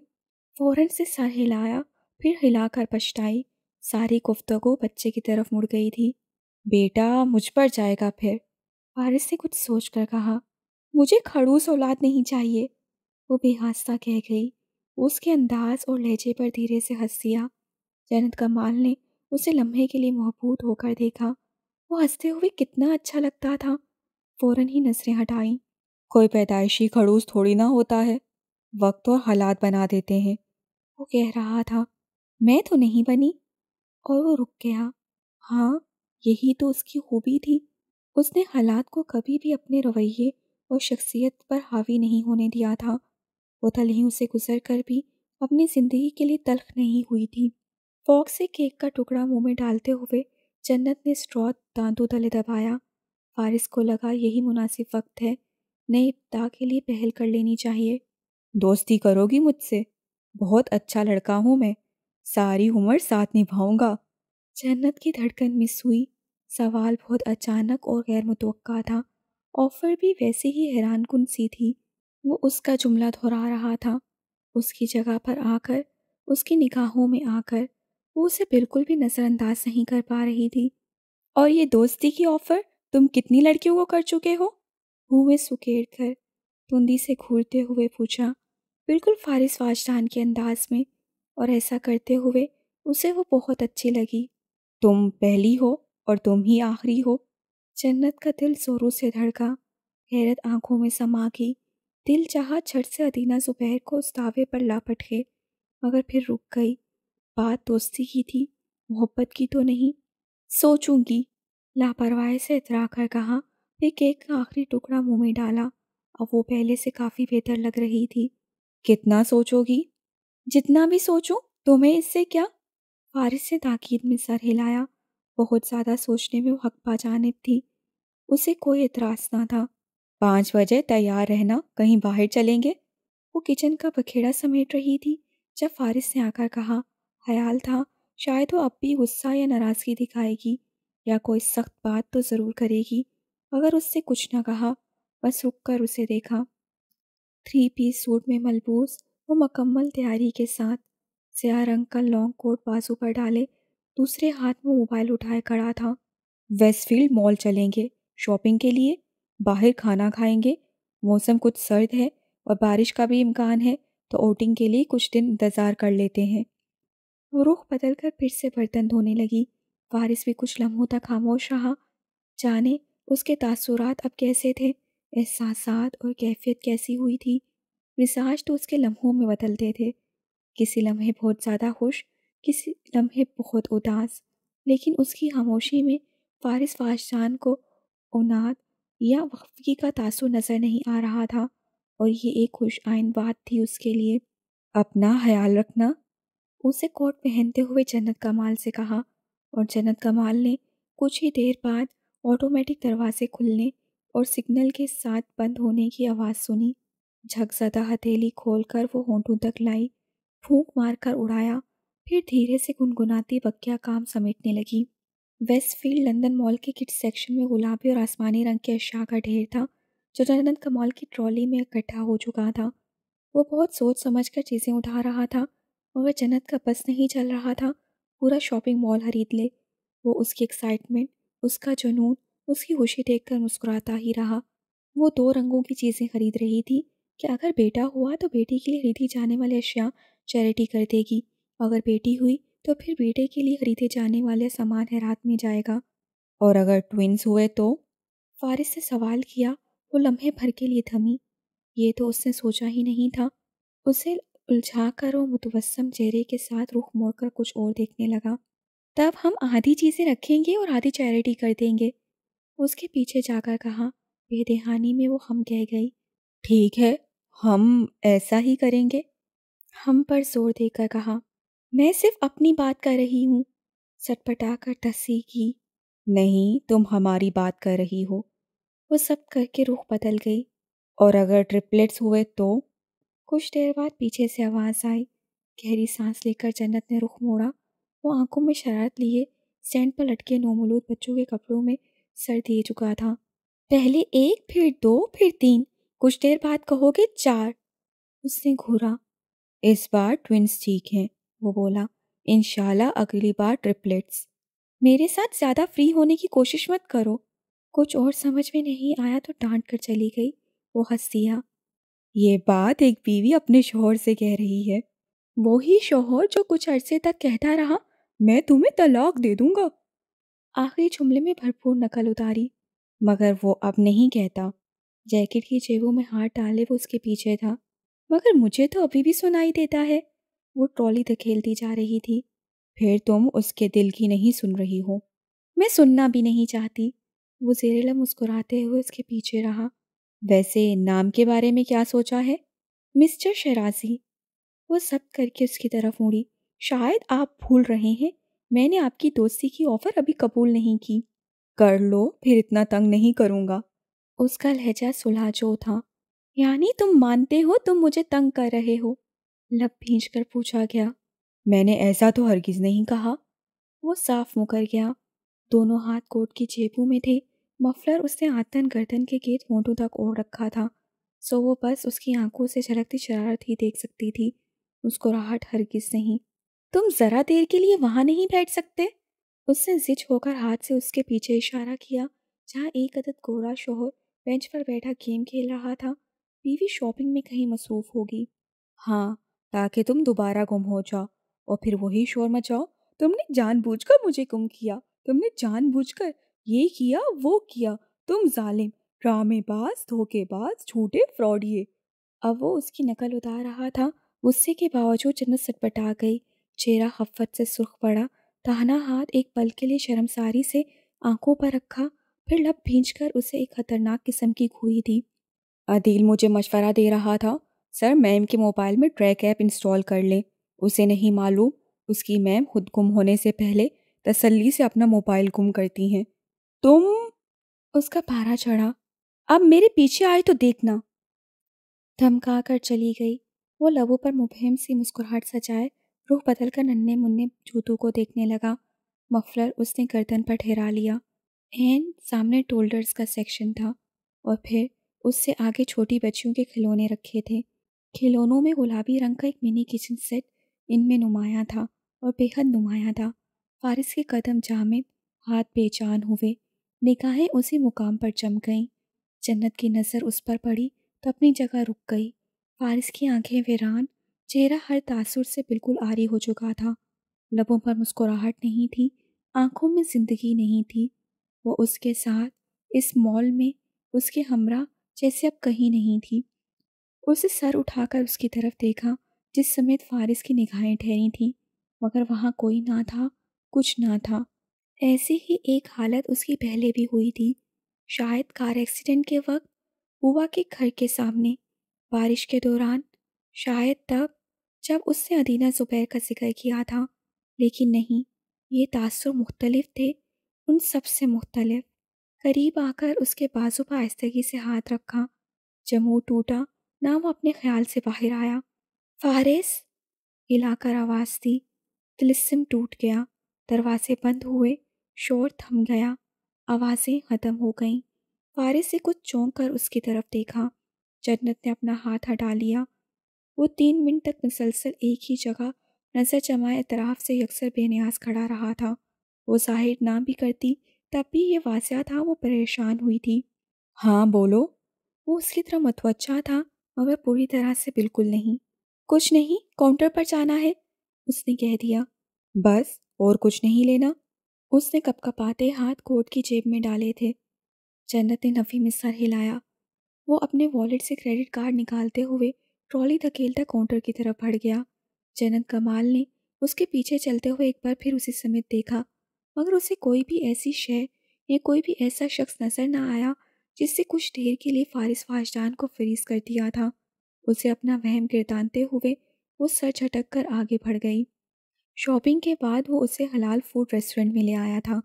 A: फ़ौरन से सर हिलाया फिर हिलाकर पछताई सारी गुफ्तगु बच्चे की तरफ मुड़ गई थी बेटा मुझ पर जाएगा फिर फारिस से कुछ सोच कर कहा मुझे खड़ूस औलाद नहीं चाहिए वो बेहादसा कह गई उसके अंदाज और लहजे पर धीरे से हंसिया दिया जन्नत कमाल ने उसे लम्हे के लिए महबूत होकर देखा वो हंसते हुए कितना अच्छा लगता था फ़ौरन ही नजरें हटाई कोई पैदाइशी खड़ूस थोड़ी ना होता है वक्त और हालात बना देते हैं वो कह रहा था मैं तो नहीं बनी और वो रुक गया हाँ यही तो उसकी खूबी थी उसने हालात को कभी भी अपने रवैये और शख्सियत पर हावी नहीं होने दिया था वो ही उसे गुजर कर भी अपनी ज़िंदगी के लिए तलख नहीं हुई थी फॉक से केक का टुकड़ा मुंह में डालते हुए जन्नत ने स्ट्रॉ दांतों तले दबाया फारिस को लगा यही मुनासिब वक्त है नई इब्ता के लिए पहल कर लेनी चाहिए दोस्ती करोगी मुझसे बहुत अच्छा लड़का हूँ मैं सारी उम्र साथ निभाऊंगा जन्नत की धड़कन मिस हुई सवाल बहुत अचानक और गैर मुतवक्का था ऑफ़र भी वैसे ही हैरान कन सी थी वो उसका जुमला दोहरा रहा था उसकी जगह पर आकर उसकी निगाहों में आकर वो उसे बिल्कुल भी नज़रअंदाज नहीं कर पा रही थी और ये दोस्ती की ऑफ़र तुम कितनी लड़कियों को कर चुके हो हुए सुकेर कर तुंदी से घूरते हुए पूछा बिल्कुल फारिस वाजदान के अंदाज में और ऐसा करते हुए उसे वो बहुत अच्छी लगी तुम पहली हो और तुम ही आखिरी हो जन्नत का दिल जोरों से धड़का हैरत आंखों में समा गई दिल चाह छठ से अदीना जुबैर को उस दावे पर लापट गए मगर फिर रुक गई बात दोस्ती की थी मोहब्बत की तो नहीं सोचूंगी लापरवाही से इतरा कर कहा फिर केक का आखिरी टुकड़ा मुंह में डाला अब वो पहले से काफ़ी बेहतर लग रही थी कितना सोचोगी जितना भी सोचूं तुम्हें इससे क्या फारिस से ताकीद में सर हिलाया बहुत ज़्यादा सोचने में वो हक बाजानब थी उसे कोई इतराज ना था पाँच बजे तैयार रहना कहीं बाहर चलेंगे वो किचन का बखेड़ा समेट रही थी जब फारिस ने आकर कहा ख्याल था शायद वो अब भी गुस्सा या नाराज़गी दिखाएगी या कोई सख्त बात तो ज़रूर करेगी मगर उससे कुछ ना कहा बस रुक कर उसे देखा थ्री पीस सूट में मलबूस वो मकम्मल तैयारी के साथ स्या रंग का लॉन्ग कोट बाजू पर डाले दूसरे हाथ में मोबाइल उठाए खड़ा था वेस्टफील्ड मॉल चलेंगे शॉपिंग के लिए बाहर खाना खाएंगे मौसम कुछ सर्द है और बारिश का भी इम्कान है तो ओटिंग के लिए कुछ दिन इंतज़ार कर लेते हैं वो रुख बदल कर फिर से बर्तन धोने लगी वारिस भी कुछ लम्हों तक खामोश रहा जाने उसके तासुरात अब कैसे थे एहसास और कैफियत कैसी हुई थी मिजाज तो उसके लम्हों में बदलते थे किसी लम्हे बहुत ज़्यादा खुश किसी लम्हे बहुत उदास लेकिन उसकी खामोशी में फारिस फाशान को उनाद या वफ़ी का तासुर नज़र नहीं आ रहा था और ये एक खुश आइन बात थी उसके लिए अपना ख्याल रखना उसे कोट पहनते हुए जन्नत कमाल से कहा और जन्नत कमाल ने कुछ ही देर बाद ऑटोमेटिक दरवाजे खुलने और सिग्नल के साथ बंद होने की आवाज़ सुनी झकझदा हथेली खोलकर वो होंठों तक लाई फूंक मारकर उड़ाया फिर धीरे से गुनगुनाती बक्या काम समेटने लगी वेस्टफील्ड लंदन मॉल के किट सेक्शन में गुलाबी और आसमानी रंग के अशा का ढेर था जो जन्नत कमाल की ट्रॉली में इकट्ठा हो चुका था वो बहुत सोच समझ कर चीज़ें उठा रहा था मगर जन्नत का बस नहीं चल रहा था पूरा शॉपिंग मॉल खरीद ले वो उसकी एक्साइटमेंट उसका जुनून उसकी खुशी देख कर मुस्कुराता ही रहा वो दो रंगों की चीज़ें खरीद रही थी कि अगर बेटा हुआ तो बेटी के लिए खरीदी जाने वाले अशिया चैरिटी कर देगी अगर बेटी हुई तो फिर बेटे के लिए खरीदे जाने वाले सामान हैरात में जाएगा और अगर ट्विंस हुए तो फारिस से सवाल किया वो लम्हे भर के लिए थमी ये तो उसने सोचा ही नहीं था उसे उलझा कर और मुतवसम चेहरे के साथ रुख मोड़कर कुछ और देखने लगा तब हम आधी चीज़ें रखेंगे और आधी चैरिटी कर देंगे उसके पीछे जाकर कहा बेदेहानी में वो हम कह गई ठीक है हम ऐसा ही करेंगे हम पर जोर देकर कहा मैं सिर्फ अपनी बात कर रही हूँ सटपटा कर तस्सी की नहीं तुम हमारी बात कर रही हो वो सब करके रुख बदल गई और अगर ट्रिपलेट्स हुए तो कुछ देर बाद पीछे से आवाज़ आई गहरी सांस लेकर जन्नत ने रुख मोड़ा वो आंखों में शरारत लिए स्टैंड पर लटके नोमलूद बच्चों के कपड़ों में सर दिए चुका था पहले एक फिर दो फिर तीन कुछ देर बाद कहोगे चार उसने घूरा इस बार ट्विंस ठीक हैं वो बोला इनशाला अगली बार ट्रिपलेट्स मेरे साथ ज़्यादा फ्री होने की कोशिश मत करो कुछ और समझ में नहीं आया तो डांट कर चली गई वो हंस दिया ये बात एक बीवी अपने शोहर से कह रही है वो ही शोहर जो कुछ अरसे तक कहता रहा मैं तुम्हें तलाक दे दूंगा आखिरी जुमले में भरपूर नकल उतारी मगर वो अब नहीं कहता जैकेट की जेबों में हाथ डाले वो उसके पीछे था मगर मुझे तो अभी भी सुनाई देता है वो ट्रॉली धकेलती जा रही थी फिर तुम उसके दिल की नहीं सुन रही हो मैं सुनना भी नहीं चाहती वो जेरेला मुस्कुराते हुए उसके पीछे रहा वैसे नाम के बारे में क्या सोचा है मिस्टर शराजी वो सब करके उसकी तरफ मुड़ी शायद आप भूल रहे हैं मैंने आपकी दोस्ती की ऑफर अभी कबूल नहीं की कर लो फिर इतना तंग नहीं करूँगा उसका लहजा सुलह जो था यानी तुम मानते हो तुम मुझे तंग कर रहे हो लब भींच कर पूछा गया मैंने ऐसा तो हरगिज नहीं कहा वो साफ मुकर गया दोनों हाथ कोट की जेबों में थे मफलर उसने आतन गर्दन के गेट होंठों तक ओढ़ रखा था सो वो बस उसकी आंखों से झलकती शरारत ही देख सकती थी मुस्कुराहट हरगिज नहीं तुम ज़रा देर के लिए वहां नहीं बैठ सकते उसने जिच होकर हाथ से उसके पीछे इशारा किया जहाँ एक अदद गोरा शोहर बेंच पर बैठा गेम खेल रहा था बीवी शॉपिंग में कहीं मसरूफ़ होगी हाँ ताकि तुम दोबारा गुम हो जाओ और फिर वही शोर मचाओ तुमने जानबूझकर मुझे गुम किया तुमने जानबूझकर ये किया वो किया तुम जालिम रामेबाज धोखेबाज झूठे फ्रॉडिए अब वो उसकी नकल उतार रहा था गुस्से के बावजूद जन्नत आ गई चेहरा हफ्फत से सुर्ख पड़ा ताहना हाथ एक पल के लिए शर्मसारी से आंखों पर रखा फिर लप भींच कर उसे एक खतरनाक किस्म की घूरी दी अदील मुझे मशवरा दे रहा था सर मैम के मोबाइल में ट्रैक ऐप इंस्टॉल कर ले उसे नहीं मालूम उसकी मैम खुद गुम होने से पहले तसल्ली से अपना मोबाइल गुम करती हैं तुम उसका पारा चढ़ा अब मेरे पीछे आए तो देखना धमका कर चली गई वो लबों पर मुबहम सी मुस्कुराहट सजाए रूह बदल कर नन्हे मुन्ने जूतों को देखने लगा मफलर उसने गर्दन पर ठहरा लिया एन सामने टोल्डर्स का सेक्शन था और फिर उससे आगे छोटी बच्चियों के खिलौने रखे थे खिलौनों में गुलाबी रंग का एक मिनी किचन सेट इनमें नुमाया था और बेहद नुमाया था फारिस के कदम जामिद हाथ बेचान हुए निकाहें उसी मुकाम पर जम गईं जन्नत की नज़र उस पर पड़ी तो अपनी जगह रुक गई फारिस की आंखें वीरान चेहरा हर तासुर से बिल्कुल आरी हो चुका था लबों पर मुस्कुराहट नहीं थी आंखों में जिंदगी नहीं थी वो उसके साथ इस मॉल में उसके हमरा जैसे अब कहीं नहीं थी उसे सर उठाकर उसकी तरफ देखा जिस समेत फारिस की निगाहें ठहरी थीं मगर वहाँ कोई ना था कुछ ना था ऐसी ही एक हालत उसकी पहले भी हुई थी शायद कार एक्सीडेंट के वक्त बुआ के घर के सामने बारिश के दौरान शायद तब जब उसने अदीना ज़ुबैर का जिक्र किया था लेकिन नहीं ये तासर मुख्तलिफ थे उन सब से मुख्तलिफ करीब आकर उसके बाजू पर आस्तगी से हाथ रखा जमू टूटा ना वो अपने ख्याल से बाहर आया फारिस हिलाकर आवाज़ दी तिलस्म टूट गया दरवाजे बंद हुए शोर थम गया आवाज़ें ख़त्म हो गईं फारिस से कुछ चौंक कर उसकी तरफ देखा जन्नत ने अपना हाथ हटा लिया वो तीन मिनट तक मुसलसल एक ही जगह नज़र जमाए इतराफ़ से अक्सर बेनियाज खड़ा रहा था वो जाहिर ना भी करती तब भी ये वाजिया था वो परेशान हुई थी हाँ बोलो वो उसकी तरह मतवचा था मगर पूरी तरह से बिल्कुल नहीं कुछ नहीं काउंटर पर जाना है उसने कह दिया बस और कुछ नहीं लेना उसने कपकपाते हाथ कोट की जेब में डाले थे जन्नत ने नफ़ी में सर हिलाया वो अपने वॉलेट से क्रेडिट कार्ड निकालते हुए ट्रॉली धकेलता काउंटर की तरफ बढ़ गया जन्नत कमाल ने उसके पीछे चलते हुए एक बार फिर उसे समेत देखा मगर उसे कोई भी ऐसी शय या कोई भी ऐसा शख्स नज़र ना आया जिससे कुछ देर के लिए फारिस फाजदान को फ्रीज कर दिया था उसे अपना वहम गिरदानते हुए वो सर झटक कर आगे बढ़ गई शॉपिंग के बाद वो उसे हलाल फूड रेस्टोरेंट में ले आया था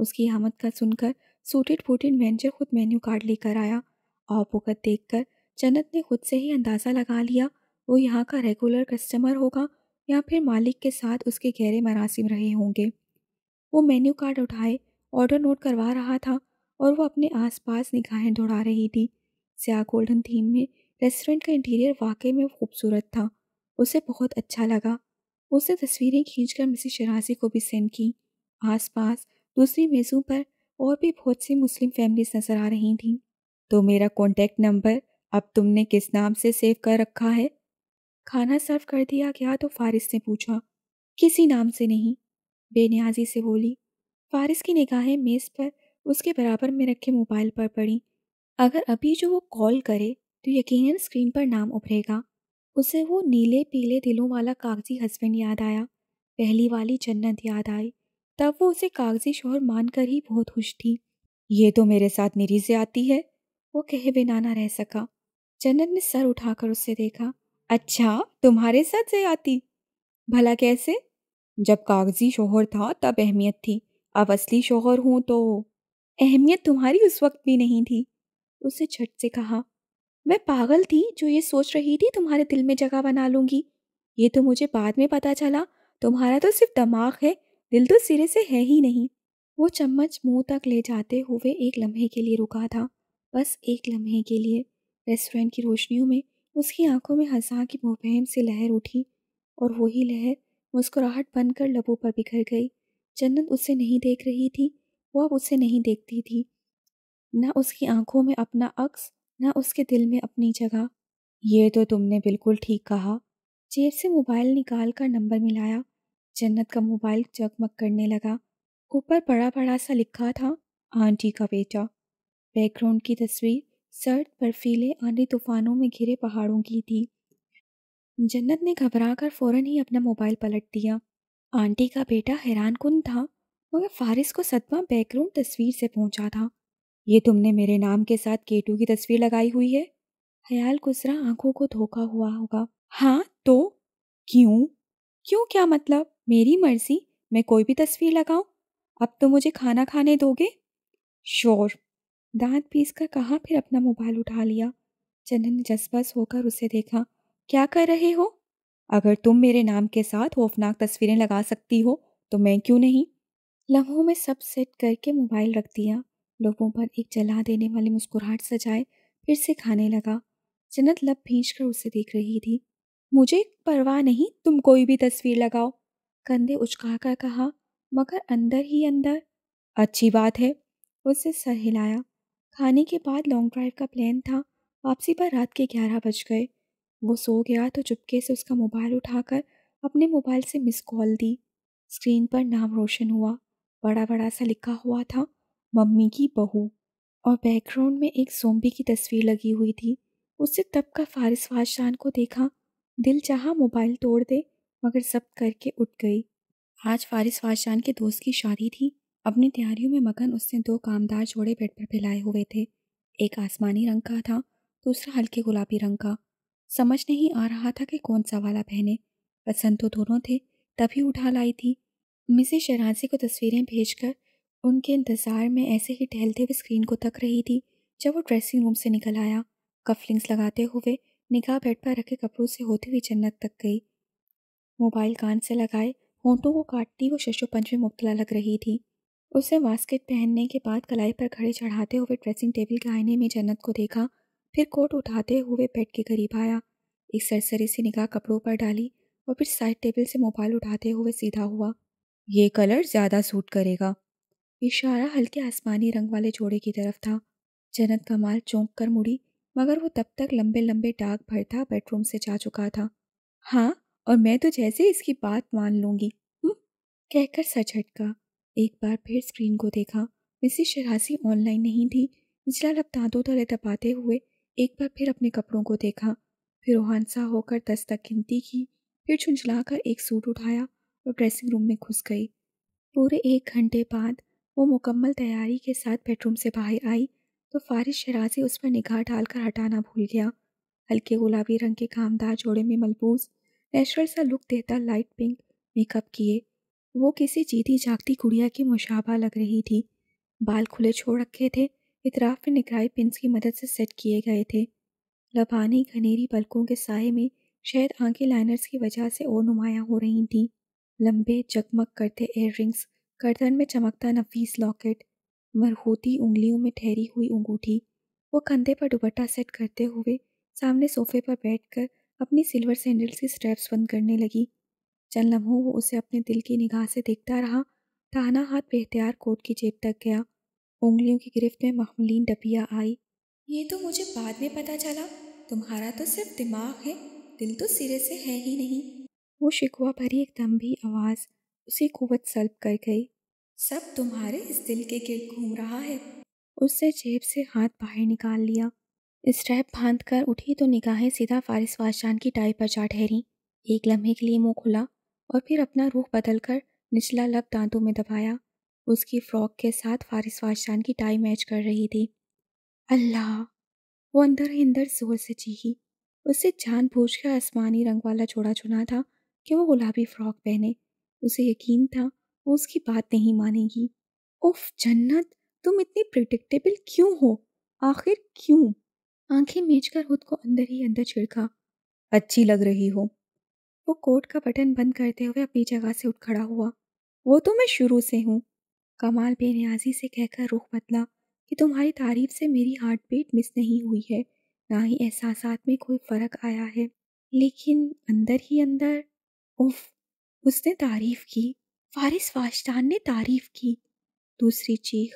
A: उसकी आमद का सुनकर सूटेड फूटेड मैनेजर खुद मेन्यू कार्ड लेकर आया और पुकत देख कर जन्नत ने खुद से ही अंदाज़ा लगा लिया वो यहाँ का रेगुलर कस्टमर होगा या फिर मालिक के साथ उसके गहरे मरासिम रहे होंगे वो मेन्यू कार्ड उठाए ऑर्डर नोट करवा रहा था और वो अपने आसपास निगाहें दौड़ा रही थी स्या गोल्डन थीम में रेस्टोरेंट का इंटीरियर वाकई में खूबसूरत था उसे बहुत अच्छा लगा उसने तस्वीरें खींचकर मिसेस शराजी को भी सेंड की आसपास दूसरी मेज़ों पर और भी बहुत सी मुस्लिम फैमिलीज नज़र आ रही थीं तो मेरा कॉन्टैक्ट नंबर अब तुमने किस नाम से सेव कर रखा है खाना सर्व कर दिया गया तो फारिस ने पूछा किसी नाम से नहीं बेनियाजी से बोली फारिस की निगाहें मेज़ पर उसके बराबर में रखे मोबाइल पर पड़ी अगर अभी जो वो कॉल करे तो यकीनन स्क्रीन पर नाम उभरेगा उसे वो नीले पीले दिलों वाला कागजी हस्बैंड याद आया पहली वाली जन्नत याद आई तब वो उसे कागजी शोहर मानकर ही बहुत खुश थी ये तो मेरे साथ निरी से आती है वो कहे बिना ना रह सका जन्नत ने सर उठाकर उससे देखा अच्छा तुम्हारे साथ से आती भला कैसे जब कागजी शोहर था तब अहमियत थी अब असली शोहर हूँ तो अहमियत तुम्हारी उस वक्त भी नहीं थी उसे झट से कहा मैं पागल थी जो ये सोच रही थी तुम्हारे दिल में जगह बना लूंगी ये तो मुझे बाद में पता चला तुम्हारा तो सिर्फ दिमाग है दिल तो सिरे से है ही नहीं वो चम्मच मुंह तक ले जाते हुए एक लम्हे के लिए रुका था बस एक लम्हे के लिए रेस्टोरेंट की रोशनियों में उसकी आंखों में हंसा की मुफहम से लहर उठी और वही लहर मुस्कुराहट बनकर लबों पर बिखर गई चंदन उसे नहीं देख रही थी वो अब उसे नहीं देखती थी ना उसकी आंखों में अपना अक्स ना उसके दिल में अपनी जगह ये तो तुमने बिल्कुल ठीक कहा जेब से मोबाइल निकाल कर नंबर मिलाया जन्नत का मोबाइल जगमग करने लगा ऊपर बड़ा बड़ा सा लिखा था आंटी का बेटा बैकग्राउंड की तस्वीर सर्द बर्फीले आंधी तूफानों में घिरे पहाड़ों की थी जन्नत ने घबरा कर फ़ौरन ही अपना मोबाइल पलट दिया आंटी का बेटा हैरान कन था मगर फारिस को सदमा बैकग्राउंड तस्वीर से पहुंचा था ये तुमने मेरे नाम के साथ केटू की तस्वीर लगाई हुई है हयाल गुजरा आंखों को धोखा हुआ होगा हाँ तो क्यों क्यों क्या मतलब मेरी मर्जी मैं कोई भी तस्वीर लगाऊं अब तो मुझे खाना खाने दोगे श्योर दांत पीस कर कहा फिर अपना मोबाइल उठा लिया चंदन ने जसबस होकर उसे देखा क्या कर रहे हो अगर तुम मेरे नाम के साथ होफनाक तस्वीरें लगा सकती हो तो मैं क्यों नहीं लम्हों में सब सेट करके मोबाइल रख दिया लोगों पर एक जला देने वाली मुस्कुराहट सजाए फिर से खाने लगा जन्नत लब भींच कर उसे देख रही थी मुझे परवाह नहीं तुम कोई भी तस्वीर लगाओ कंधे उचका कर कहा मगर अंदर ही अंदर अच्छी बात है उसने सर हिलाया खाने के बाद लॉन्ग ड्राइव का प्लान था वापसी पर रात के ग्यारह बज गए वो सो गया तो चुपके से उसका मोबाइल उठाकर अपने मोबाइल से मिस कॉल दी स्क्रीन पर नाम रोशन हुआ बड़ा बड़ा सा लिखा हुआ था मम्मी की बहू और बैकग्राउंड में एक सोम्बी की तस्वीर लगी हुई थी उससे तब का फारिस फारशान को देखा दिल चाहा मोबाइल तोड़ दे मगर जब्त करके उठ गई आज फारिस फारशान के दोस्त की शादी थी अपनी तैयारियों में मगन उसने दो कामदार जोड़े बेड पर फैलाए हुए थे एक आसमानी रंग का था दूसरा हल्के गुलाबी रंग का समझ नहीं आ रहा था कि कौन सा वाला पहने पसंद तो दोनों थे तभी उठा लाई थी मिसे शराजी को तस्वीरें भेजकर उनके इंतज़ार में ऐसे ही टहलते हुए स्क्रीन को तक रही थी जब वो ड्रेसिंग रूम से निकल आया कफलिंग्स लगाते हुए निगाह बेड पर रखे कपड़ों से होती हुई जन्नत तक गई मोबाइल कान से लगाए होंटों को काटती वो शशुपंच में मुबतला लग रही थी उसे वास्केट पहनने के बाद कलाई पर खड़े चढ़ाते हुए ड्रेसिंग टेबल के आईने में जन्नत को देखा फिर कोट उठाते हुए बेड के करीब आया एक सरसरी सी निगाह कपड़ों पर डाली और फिर साइड टेबल से मोबाइल उठाते हुए सीधा हुआ ये कलर ज़्यादा सूट करेगा इशारा हल्के आसमानी रंग वाले जोड़े की तरफ था जन्नत कमाल चौंक कर मुड़ी मगर वो तब तक लंबे लंबे डाक भरता बेडरूम से जा चुका था हाँ और मैं तो जैसे इसकी बात मान लूंगी कहकर सच हटका एक बार फिर स्क्रीन को देखा मिसिस शरासी ऑनलाइन नहीं थी निचला लब दांतों तले तपाते हुए एक बार फिर अपने कपड़ों को देखा फिर रोहानसा होकर दस तक गिनती की फिर झुंझला एक सूट उठाया और ड्रेसिंग रूम में घुस गई पूरे एक घंटे बाद वो मुकम्मल तैयारी के साथ बेडरूम से बाहर आई तो फारिश शराजी उस पर निगाह डालकर हटाना भूल गया हल्के गुलाबी रंग के कामदार जोड़े में मलबूस नेचुरल सा लुक देता लाइट पिंक मेकअप किए वो किसी जीती जागती गुड़िया की मुशाबा लग रही थी बाल खुले छोड़ रखे थे इतराफ में निगराई पिंस की मदद से सेट किए गए थे लबानी घनेरी पलकों के साय में शायद आंखें लाइनर्स की वजह से और नुमाया हो रही थी लंबे जगमग करते एयर रिंग्स गर्दन में चमकता नफीस लॉकेट मरहूती उंगलियों में ठहरी हुई अंगूठी वो कंधे पर दुपट्टा सेट करते हुए सामने सोफे पर बैठकर अपनी सिल्वर सैंडल्स की स्ट्रैप्स बंद करने लगी चंद लम्हों वो उसे अपने दिल की निगाह से देखता रहा ताना हाथ बेहतियार कोट की जेब तक गया उंगलियों की गिरफ्त में महमलीन डबिया आई ये तो मुझे बाद में पता चला तुम्हारा तो सिर्फ दिमाग है दिल तो सिरे से है ही नहीं वो शिकवा भरी दम भी आवाज़ उसी कुवत सल्प कर गई सब तुम्हारे इस दिल के गिर घूम रहा है उससे जेब से हाथ बाहर निकाल लिया स्ट्रैप बांध कर उठी तो निगाहें सीधा फारिस वाशान की टाई पर जा ठहरी एक लम्हे के लिए मुंह खुला और फिर अपना रूख बदल कर निचला लब दांतों में दबाया उसकी फ्रॉक के साथ फारिस वाशान की टाई मैच कर रही थी अल्लाह वो अंदर ही अंदर जोर से चीखी उससे जान बूझ कर आसमानी रंग वाला जोड़ा चुना था कि वो गुलाबी फ्रॉक पहने उसे यकीन था वो उसकी बात नहीं मानेगी उफ जन्नत तुम इतनी प्रिडिक्टेबल क्यों हो आखिर क्यों आंखें मेचकर खुद को अंदर ही अंदर छिड़का अच्छी लग रही हो वो कोट का बटन बंद करते हुए अपनी जगह से उठ खड़ा हुआ वो तो मैं शुरू से हूँ कमाल बेनियाजी से कहकर रुख बदला कि तुम्हारी तारीफ से मेरी हार्ट बीट मिस नहीं हुई है ना ही एहसास में कोई फ़र्क आया है लेकिन अंदर ही अंदर उफ उसने तारीफ की फारिस वाशटान ने तारीफ की दूसरी चीख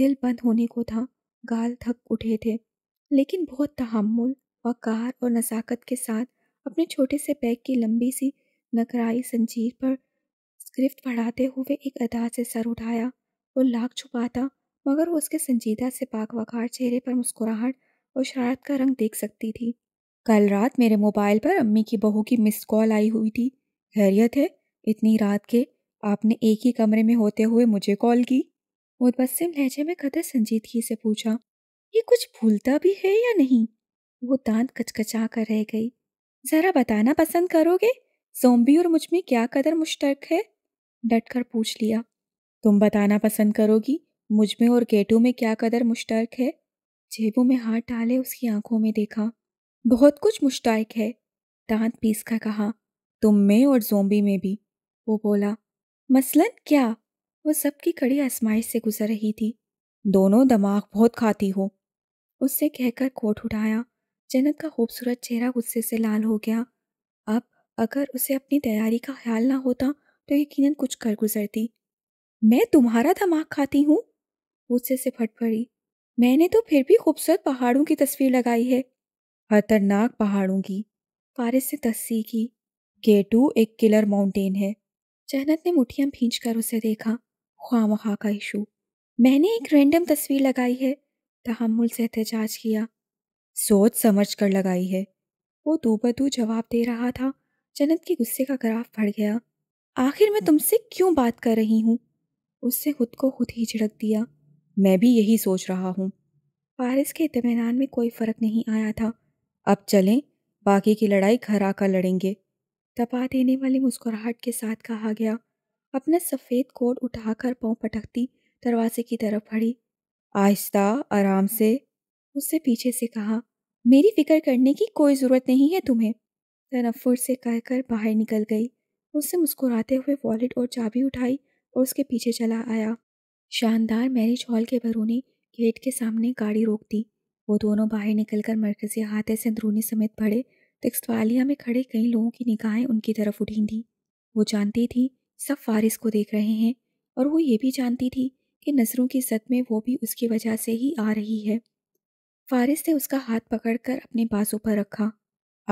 A: दिल बंद होने को था गाल थक उठे थे लेकिन बहुत तहमुल वकार और नज़ाकत के साथ अपने छोटे से बैग की लंबी सी नकराई संजीर पर स्क्रिप्ट पढ़ाते हुए एक अदा से सर उठाया वो लाख छुपाता मगर वो उसके संजीदा से पाक वकार चेहरे पर मुस्कुराहट और शरारत का रंग देख सकती थी कल रात मेरे मोबाइल पर अम्मी की बहू की मिस कॉल आई हुई थी खैरियत है इतनी रात के आपने एक ही कमरे में होते हुए मुझे कॉल की मुतबसम लहजे में कदर संजीदगी से पूछा ये कुछ भूलता भी है या नहीं वो दांत कचकचा कर रह गई ज़रा बताना पसंद करोगे जोम्बी और मुझ में क्या कदर मुश्तरक है डट कर पूछ लिया तुम बताना पसंद करोगी मुझ में और गेटू में क्या कदर मुश्तरक है जेबों में हाथ डाले उसकी आंखों में देखा बहुत कुछ मुश्तरक है दांत पीस कर कहा तुम में और जोम्बी में भी वो बोला मसलन क्या वो सबकी कड़ी आसमाइश से गुजर रही थी दोनों दिमाग बहुत खाती हो उससे कहकर कोट उठाया जन्नत का खूबसूरत चेहरा गुस्से से लाल हो गया अब अगर उसे अपनी तैयारी का ख्याल ना होता तो यकीनन कुछ कर गुजरती मैं तुम्हारा दिमाग खाती हूँ गुस्से से फट पड़ी मैंने तो फिर भी खूबसूरत पहाड़ों की तस्वीर लगाई है खतरनाक पहाड़ों की फारिस से तस्सी की के टू एक किलर माउंटेन है जहनत ने मुठियाँ भींच कर उसे देखा ख्वाम खा का इशू मैंने एक रैंडम तस्वीर लगाई है तहमुल से एहतजाज किया सोच समझ कर लगाई है वो दो बदू जवाब दे रहा था जन्नत के गुस्से का ग्राफ बढ़ गया आखिर मैं तुमसे क्यों बात कर रही हूँ उससे खुद को खुद ही झिड़क दिया मैं भी यही सोच रहा हूँ फारिस के इतमान में कोई फ़र्क नहीं आया था अब चलें बाकी की लड़ाई घर आकर लड़ेंगे दबा देने वाली मुस्कुराहट के साथ कहा गया अपना सफ़ेद कोट उठाकर पाँव पटकती दरवाजे की तरफ बढ़ी आहिस्ता आराम से उससे पीछे से कहा मेरी फिक्र करने की कोई ज़रूरत नहीं है तुम्हें तनफुर से कहकर बाहर निकल गई उससे मुस्कुराते हुए वॉलेट और चाबी उठाई और उसके पीछे चला आया शानदार मैरिज हॉल के बरूनी गेट के सामने गाड़ी रोक दी वो दोनों बाहर निकलकर मरकजी हाथे से अंदरूनी समेत पड़े टेक्सटवालिया में खड़े कई लोगों की निगाहें उनकी तरफ उठी थी वो जानती थी सब फारिस को देख रहे हैं और वो ये भी जानती थी कि नज़रों की सत में वो भी उसकी वजह से ही आ रही है फारिस ने उसका हाथ पकड़कर अपने बाजू पर रखा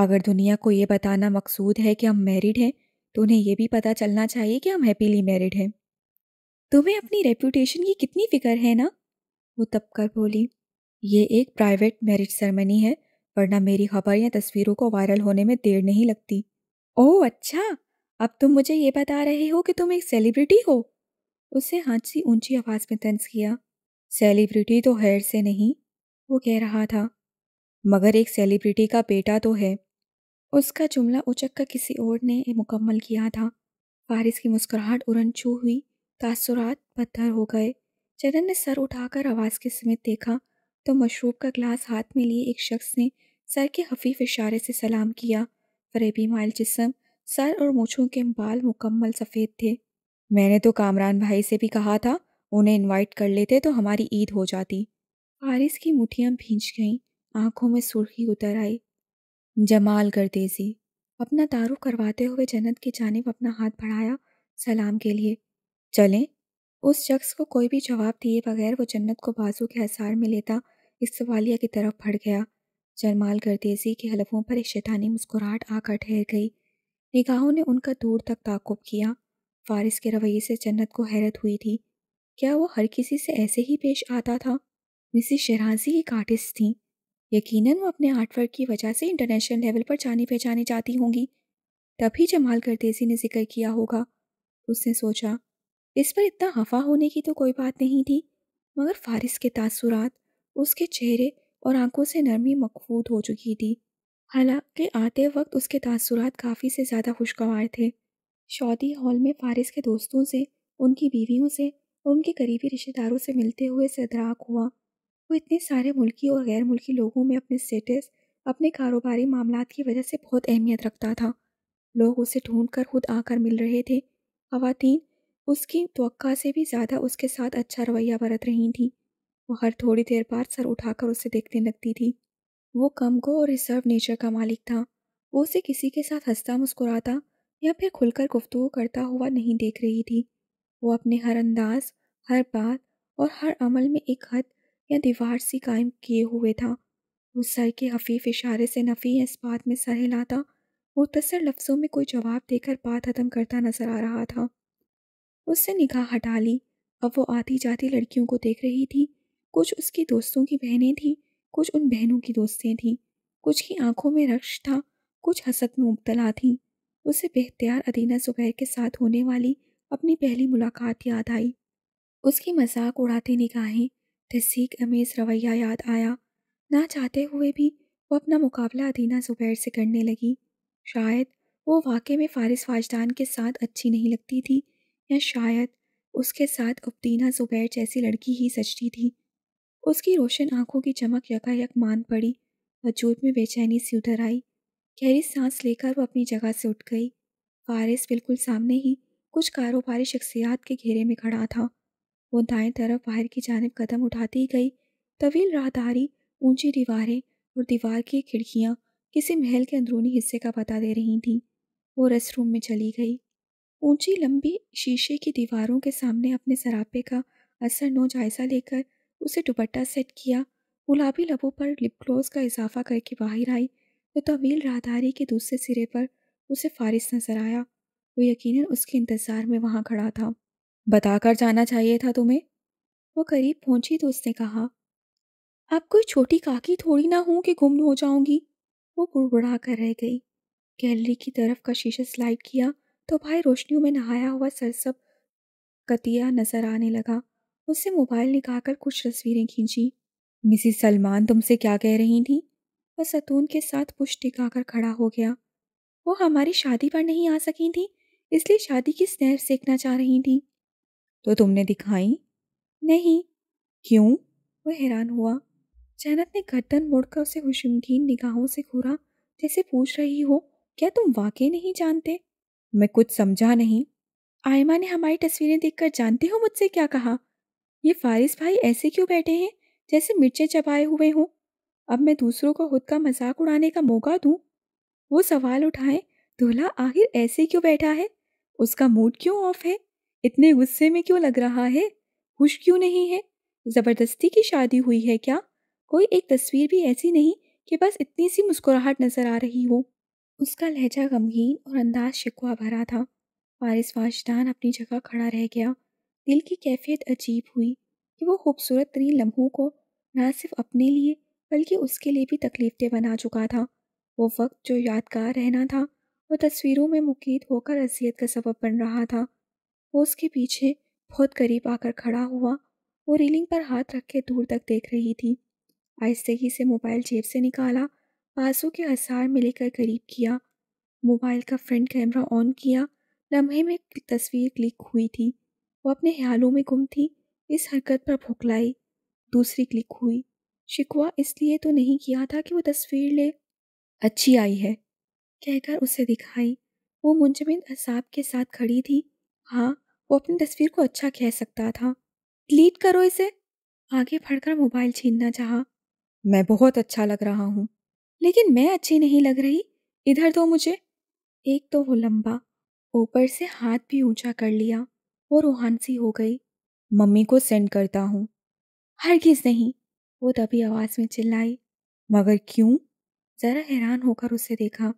A: अगर दुनिया को ये बताना मकसूद है कि हम मैरिड हैं तो उन्हें यह भी पता चलना चाहिए कि हम हैप्पीली मैरिड हैं तुम्हें अपनी रेपूटेशन की कितनी फिक्र है ना वो तब कर बोली ये एक प्राइवेट मैरिज सेरेमनी है वरना मेरी खबर या तस्वीरों को वायरल होने में देर नहीं लगती ओह अच्छा अब तुम मुझे ये बता रहे हो कि तुम एक सेलिब्रिटी हो उससे हांसी ऊंची आवाज़ में तंज किया सेलिब्रिटी तो हैर से नहीं वो कह रहा था मगर एक सेलिब्रिटी का बेटा तो है उसका जुमला उचक का किसी और ने मुकम्मल किया था फारिस की मुस्कुराहट उड़न छू हुई तासुरात पत्थर हो गए चरण ने सर उठाकर आवाज़ के समेत देखा तो मशरूब का ग्लास हाथ में लिए एक शख्स ने सर के हफीफ इशारे से सलाम किया फरेबी माइल जिसम सर और मूछों के बाल मुकम्मल सफ़ेद थे मैंने तो कामरान भाई से भी कहा था उन्हें इनवाइट कर लेते तो हमारी ईद हो जाती फारिस की मुठियाँ भींच गईं आंखों में सुर्खी उतर आई जमाल गर्देजी अपना तारु करवाते हुए जन्नत की जानब अपना हाथ बढ़ाया सलाम के लिए चलें उस शख्स को कोई भी जवाब दिए बगैर वो जन्नत को बाजू के असार में लेता इस सवालिया की तरफ बढ़ गया जरमाल गर्देजी के हलफों पर एक शैतानी मुस्कुराहट आकर ठहर गई निगाहों ने उनका दूर तक ताकुब किया फारिस के रवैये से जन्नत को हैरत हुई थी क्या वो हर किसी से ऐसे ही पेश आता था मिसी शेराजी एक आर्टिस्ट थी यकीनन वो अपने आर्टवर्क की वजह से इंटरनेशनल लेवल पर जानी पहचानी जाती होंगी तभी जमाल गर्देजी ने जिक्र किया होगा उसने सोचा इस पर इतना हफा होने की तो कोई बात नहीं थी मगर फारिस के तासुरात उसके चेहरे और आंखों से नरमी मकफूत हो चुकी थी हालांकि आते वक्त उसके तासुरात काफ़ी से ज़्यादा खुशगवार थे शौदी हॉल में फारिस के दोस्तों से उनकी बीवियों से और उनके करीबी रिश्तेदारों से मिलते हुए सदराक हुआ वो इतने सारे मुल्की और गैर मुल्की लोगों में अपने स्टेटस अपने कारोबारी मामला की वजह से बहुत अहमियत रखता था लोग उसे ढूंढ कर खुद आकर मिल रहे थे खातन उसकी तो से भी ज़्यादा उसके साथ अच्छा रवैया बरत रही थी वो हर थोड़ी देर बाद सर उठाकर उसे देखने लगती थी वो कम गो और रिजर्व नेचर का मालिक था वो उसे किसी के साथ हंसता मुस्कुराता या फिर खुलकर गुफ्तु करता हुआ नहीं देख रही थी वो अपने हर अंदाज हर बात और हर अमल में एक हद या दीवार सी कायम किए हुए था वो सर के हफीफ इशारे से नफ़ी इस बात में सर हिलाता मुख्तसर लफ्ज़ों में कोई जवाब देकर बात ख़त्म करता नजर आ रहा था उससे निगाह हटा ली अब वो आती जाती लड़कियों को देख रही थी कुछ उसकी दोस्तों की बहनें थीं कुछ उन बहनों की दोस्तें थीं कुछ की आंखों में रक्ष था कुछ हसत में मुबतला थीं उसे बेख्तियार अदीना ज़ुबैर के साथ होने वाली अपनी पहली मुलाकात याद आई उसकी मजाक उड़ाती निगाहें तहसीक अमेज रवैया याद आया ना चाहते हुए भी वो अपना मुकाबला अदीना ज़ुबैर से करने लगी शायद वो वाक़े में फारिस फाजदान के साथ अच्छी नहीं लगती थी या शायद उसके साथ उबदीना ज़ुबैर जैसी लड़की ही सचती थी उसकी रोशन आंखों की चमक यकायक मान पड़ी वजूद में बेचैनी सी उधर आई गहरी सांस लेकर वो अपनी जगह से उठ गई फारिस बिल्कुल सामने ही कुछ कारोबारी शख्सियात के घेरे में खड़ा था वो दाएं तरफ बाहर की जानब कदम उठाती गई तवील राहदारी ऊंची दीवारें और दीवार की खिड़कियाँ किसी महल के अंदरूनी हिस्से का पता दे रही थीं वो रेस्ट रूम में चली गई ऊंची लंबी शीशे की दीवारों के सामने अपने सरापे का असर नो जायज़ा लेकर उसे दुपट्टा सेट किया गुलाबी लबों पर लिप क्लोज का इजाफा करके बाहर आई तो तवील राहदारी के दूसरे सिरे पर उसे फारिस नजर आया वो यकीनन उसके इंतज़ार में वहाँ खड़ा था बताकर जाना चाहिए था तुम्हें वो करीब पहुंची तो उसने कहा अब कोई छोटी काकी थोड़ी ना हूँ कि गुम हो जाऊंगी वो गुड़बुड़ा कर रह गई गैलरी की तरफ का शीशा स्लाइड किया तो भाई रोशनियों में नहाया हुआ सरसब कतिया नजर आने लगा उससे मोबाइल निकालकर कुछ तस्वीरें खींची मिसिस सलमान तुमसे क्या कह रही थी वह सतून के साथ पुश टिकाकर खड़ा हो गया वो हमारी शादी पर नहीं आ सकी थी इसलिए शादी की स्नैप सीखना चाह रही थी तो तुमने दिखाई नहीं क्यों वह हैरान हुआ जैनत ने गर्दन मोड़कर उसे खुशमगीन निगाहों से घूरा जैसे पूछ रही हो क्या तुम वाकई नहीं जानते मैं कुछ समझा नहीं आयमा ने हमारी तस्वीरें देखकर जानते हो मुझसे क्या कहा ये फारिस भाई ऐसे क्यों बैठे हैं जैसे मिर्चे चबाए हुए हों अब मैं दूसरों को खुद का मजाक उड़ाने का मौका दूं वो सवाल उठाए दूल्हा आखिर ऐसे क्यों बैठा है उसका मूड क्यों ऑफ है इतने गुस्से में क्यों लग रहा है खुश क्यों नहीं है ज़बरदस्ती की शादी हुई है क्या कोई एक तस्वीर भी ऐसी नहीं कि बस इतनी सी मुस्कुराहट नज़र आ रही हो उसका लहजा गमगीन और अंदाज शिकवा भरा था फारिस वाशदान अपनी जगह खड़ा रह गया दिल की कैफियत अजीब हुई कि वो खूबसूरत तरीन लम्हों को ना सिर्फ अपने लिए बल्कि उसके लिए भी तकलीफ बना चुका था वो वक्त जो यादगार रहना था वो तस्वीरों में मुकीद होकर अजियत का सबब बन रहा था वो उसके पीछे बहुत करीब आकर खड़ा हुआ वो रीलिंग पर हाथ रख के दूर तक देख रही थी आहिस्ते ही से मोबाइल जेब से निकाला बाजू के आसार में लेकर करीब किया मोबाइल का फ्रंट कैमरा ऑन किया लम्हे में तस्वीर क्लिक हुई थी वो अपने ख्यालों में गुम थी इस हरकत पर भुखलाई दूसरी क्लिक हुई शिकवा इसलिए तो नहीं किया था कि वो तस्वीर ले अच्छी आई है कहकर उसे दिखाई वो मुंजमिन असाब के साथ खड़ी थी हाँ वो अपनी तस्वीर को अच्छा कह सकता था डिलीट करो इसे आगे फड़कर मोबाइल छीनना चाहा मैं बहुत अच्छा लग रहा हूँ लेकिन मैं अच्छी नहीं लग रही इधर दो मुझे एक तो वो लंबा ऊपर से हाथ भी ऊंचा कर लिया वो रूहान सी हो गई मम्मी को सेंड करता हूँ हरगिज नहीं वो तभी तो आवाज़ में चिल्लाई मगर क्यों ज़रा हैरान होकर उसे देखा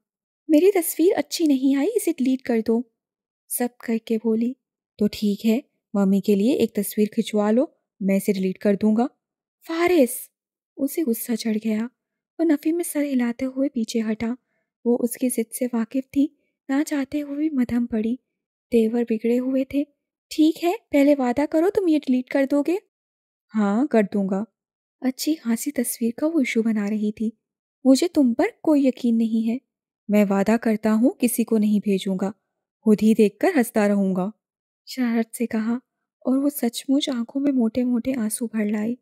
A: मेरी तस्वीर अच्छी नहीं आई इसे डिलीट कर दो सब करके बोली तो ठीक है मम्मी के लिए एक तस्वीर खिंचवा लो मैं इसे डिलीट कर दूंगा फारिस उसे गुस्सा चढ़ गया वो नफ़ी में सर हिलाते हुए पीछे हटा वो उसकी ज़िद से वाकिफ थी ना चाहते हुए मधम पड़ी तेवर बिगड़े हुए थे ठीक है पहले वादा करो तुम ये डिलीट कर दोगे हाँ कर दूंगा अच्छी खासी तस्वीर का वो इशू बना रही थी मुझे तुम पर कोई यकीन नहीं है मैं वादा करता हूँ किसी को नहीं भेजूंगा खुद ही देख कर हंसता रहूंगा शरारत से कहा और वो सचमुच आंखों में मोटे मोटे आंसू भर लाई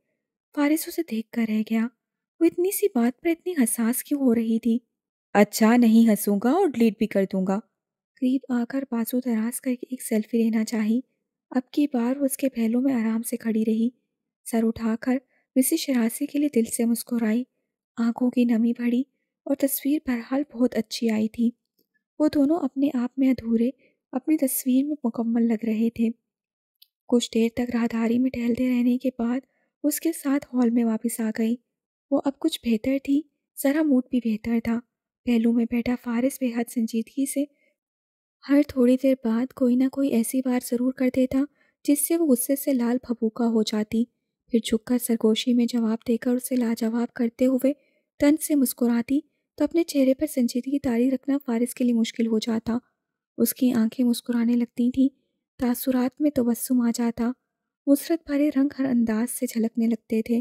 A: फारिस उसे देख कर रह गया वो इतनी सी बात पर इतनी हसास क्यों हो रही थी अच्छा नहीं हंसूंगा और डिलीट भी कर दूंगा करीब आकर बाजू दराज करके एक सेल्फी लेना चाही अब की बार वो उसके पहलू में आराम से खड़ी रही सर उठाकर उसी शरासी के लिए दिल से मुस्कुराई आंखों की नमी बढ़ी और तस्वीर बहरहाल बहुत अच्छी आई थी वो दोनों अपने आप में अधूरे अपनी तस्वीर में मुकम्मल लग रहे थे कुछ देर तक राहदारी में टहलते रहने के बाद उसके साथ हॉल में वापस आ गई वो अब कुछ बेहतर थी ज़रा मूड भी बेहतर था पहलू में बैठा फारिस बेहद संजीदगी से हर थोड़ी देर बाद कोई ना कोई ऐसी बार ज़रूर कर देता जिससे वो गुस्से से लाल भबूका हो जाती फिर झुककर सरगोशी में जवाब देकर उसे लाजवाब करते हुए तन से मुस्कुराती तो अपने चेहरे पर संजीदगी तारी रखना फारिस के लिए मुश्किल हो जाता उसकी आंखें मुस्कुराने लगती थीं तासुरात में तबस्सुम तो आ जाता मुसरत भरे रंग हर अंदाज से झलकने लगते थे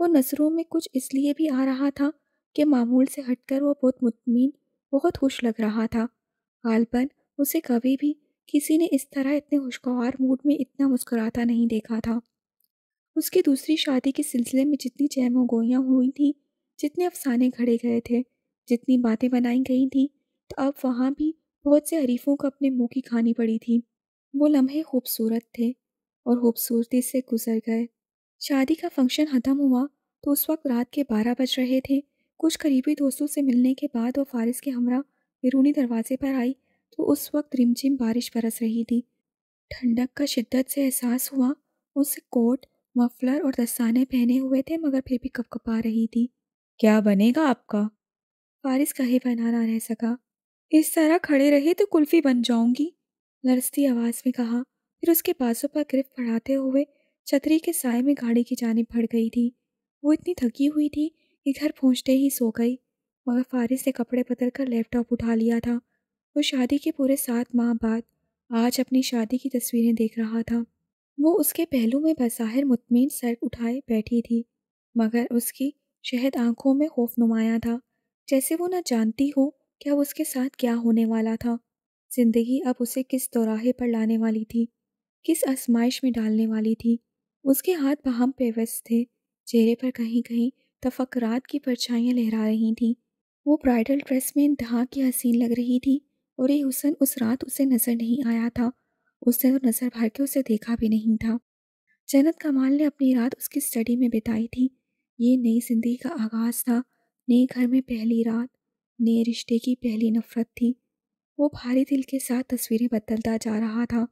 A: वो नज़रों में कुछ इसलिए भी आ रहा था कि मामूल से हटकर वो बहुत मुतमिन बहुत खुश लग रहा था गालबन उसे कभी भी किसी ने इस तरह इतने खुशगवार मूड में इतना मुस्कुराता नहीं देखा था उसकी दूसरी शादी के सिलसिले में जितनी चैमोगोयाँ हुई थी जितने अफसाने खड़े गए थे जितनी बातें बनाई गई थी तो अब वहाँ भी बहुत से हरीफों को अपने मुँह की खानी पड़ी थी वो लम्हे खूबसूरत थे और खूबसूरती से गुजर गए शादी का फंक्शन ख़त्म हुआ तो उस वक्त रात के बारह बज रहे थे कुछ करीबी दोस्तों से मिलने के बाद वो फारिस के हमरा बिरूनी दरवाजे पर आई तो उस वक्त रिमझिम बारिश बरस रही थी ठंडक का शिद्दत से एहसास हुआ उसे कोट मफलर और दस्ताने पहने हुए थे मगर फिर भी कपकपा रही थी क्या बनेगा आपका फारिस कहे बना ना रह सका इस तरह खड़े रहे तो कुल्फी बन जाऊंगी लरसती आवाज़ में कहा फिर उसके पासों पर गिरफ्त पढ़ाते हुए छतरी के साय में गाड़ी की जानब भड़ गई थी वो इतनी थकी हुई थी कि घर पहुंचते ही सो गई मगर फारिस ने कपड़े बदल कर लैपटॉप उठा लिया था वो शादी के पूरे सात माह बाद आज अपनी शादी की तस्वीरें देख रहा था वो उसके पहलू में बसाहिर मुतमिन सर उठाए बैठी थी मगर उसकी शहद आंखों में खौफ नुमाया था जैसे वो न जानती हो कि अब उसके साथ क्या होने वाला था ज़िंदगी अब उसे किस दौराहे पर लाने वाली थी किस आजमाइश में डालने वाली थी उसके हाथ बहम पेवस थे चेहरे पर कहीं कहीं तफकरात की परछाइयाँ लहरा रही थीं वो ब्राइडल ड्रेस में इंतहा की हसीन लग रही थी और ये हुसन उस रात उसे नज़र नहीं आया था उसने तो नज़र भर के उसे देखा भी नहीं था जन्नत कमाल ने अपनी रात उसकी स्टडी में बिताई थी ये नई जिंदगी का आगाज़ था नए घर में पहली रात नए रिश्ते की पहली नफ़रत थी वो भारी दिल के साथ तस्वीरें बदलता जा रहा था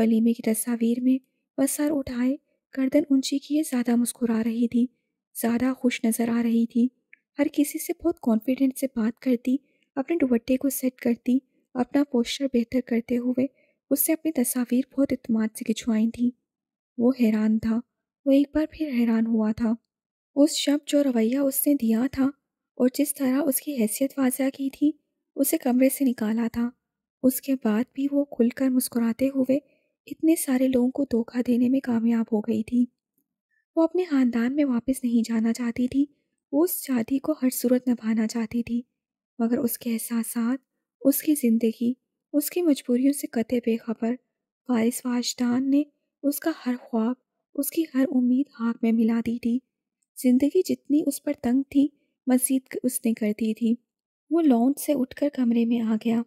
A: वलीमे की तस्वीर में वह सर उठाए गर्दन ऊंची किए ज़्यादा मुस्कुरा रही थी ज़्यादा खुश नज़र आ रही थी हर किसी से बहुत कॉन्फिडेंट से बात करती अपने दुपट्टे को सेट करती अपना पोस्टर बेहतर करते हुए उससे अपनी तस्वीर बहुत इतमाद से खिंचवाई थी वो हैरान था वो एक बार फिर हैरान हुआ था उस शब्द जो रवैया उसने दिया था और जिस तरह उसकी हैसियत वाजा की थी उसे कमरे से निकाला था उसके बाद भी वो खुलकर मुस्कुराते हुए इतने सारे लोगों को धोखा देने में कामयाब हो गई थी वो अपने ख़ानदान में वापस नहीं जाना चाहती थी वो उस शादी को हर सूरत निभाना चाहती थी मगर उसके एहसास उसकी ज़िंदगी उसकी मजबूरियों से कतई बेखबर वारिस वाजदान ने उसका हर ख्वाब उसकी हर उम्मीद हाथ में मिला दी थी जिंदगी जितनी उस पर तंग थी मजीद उसने कर दी थी वो लॉन्च से उठकर कमरे में आ गया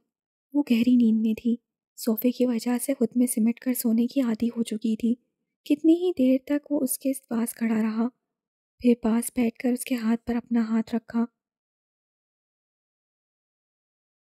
A: वो गहरी नींद में थी सोफे की वजह से खुद में सिमट कर सोने की आदि हो चुकी थी कितनी ही देर तक वो उसके पास खड़ा रहा फिर पास बैठकर उसके हाथ पर अपना हाथ रखा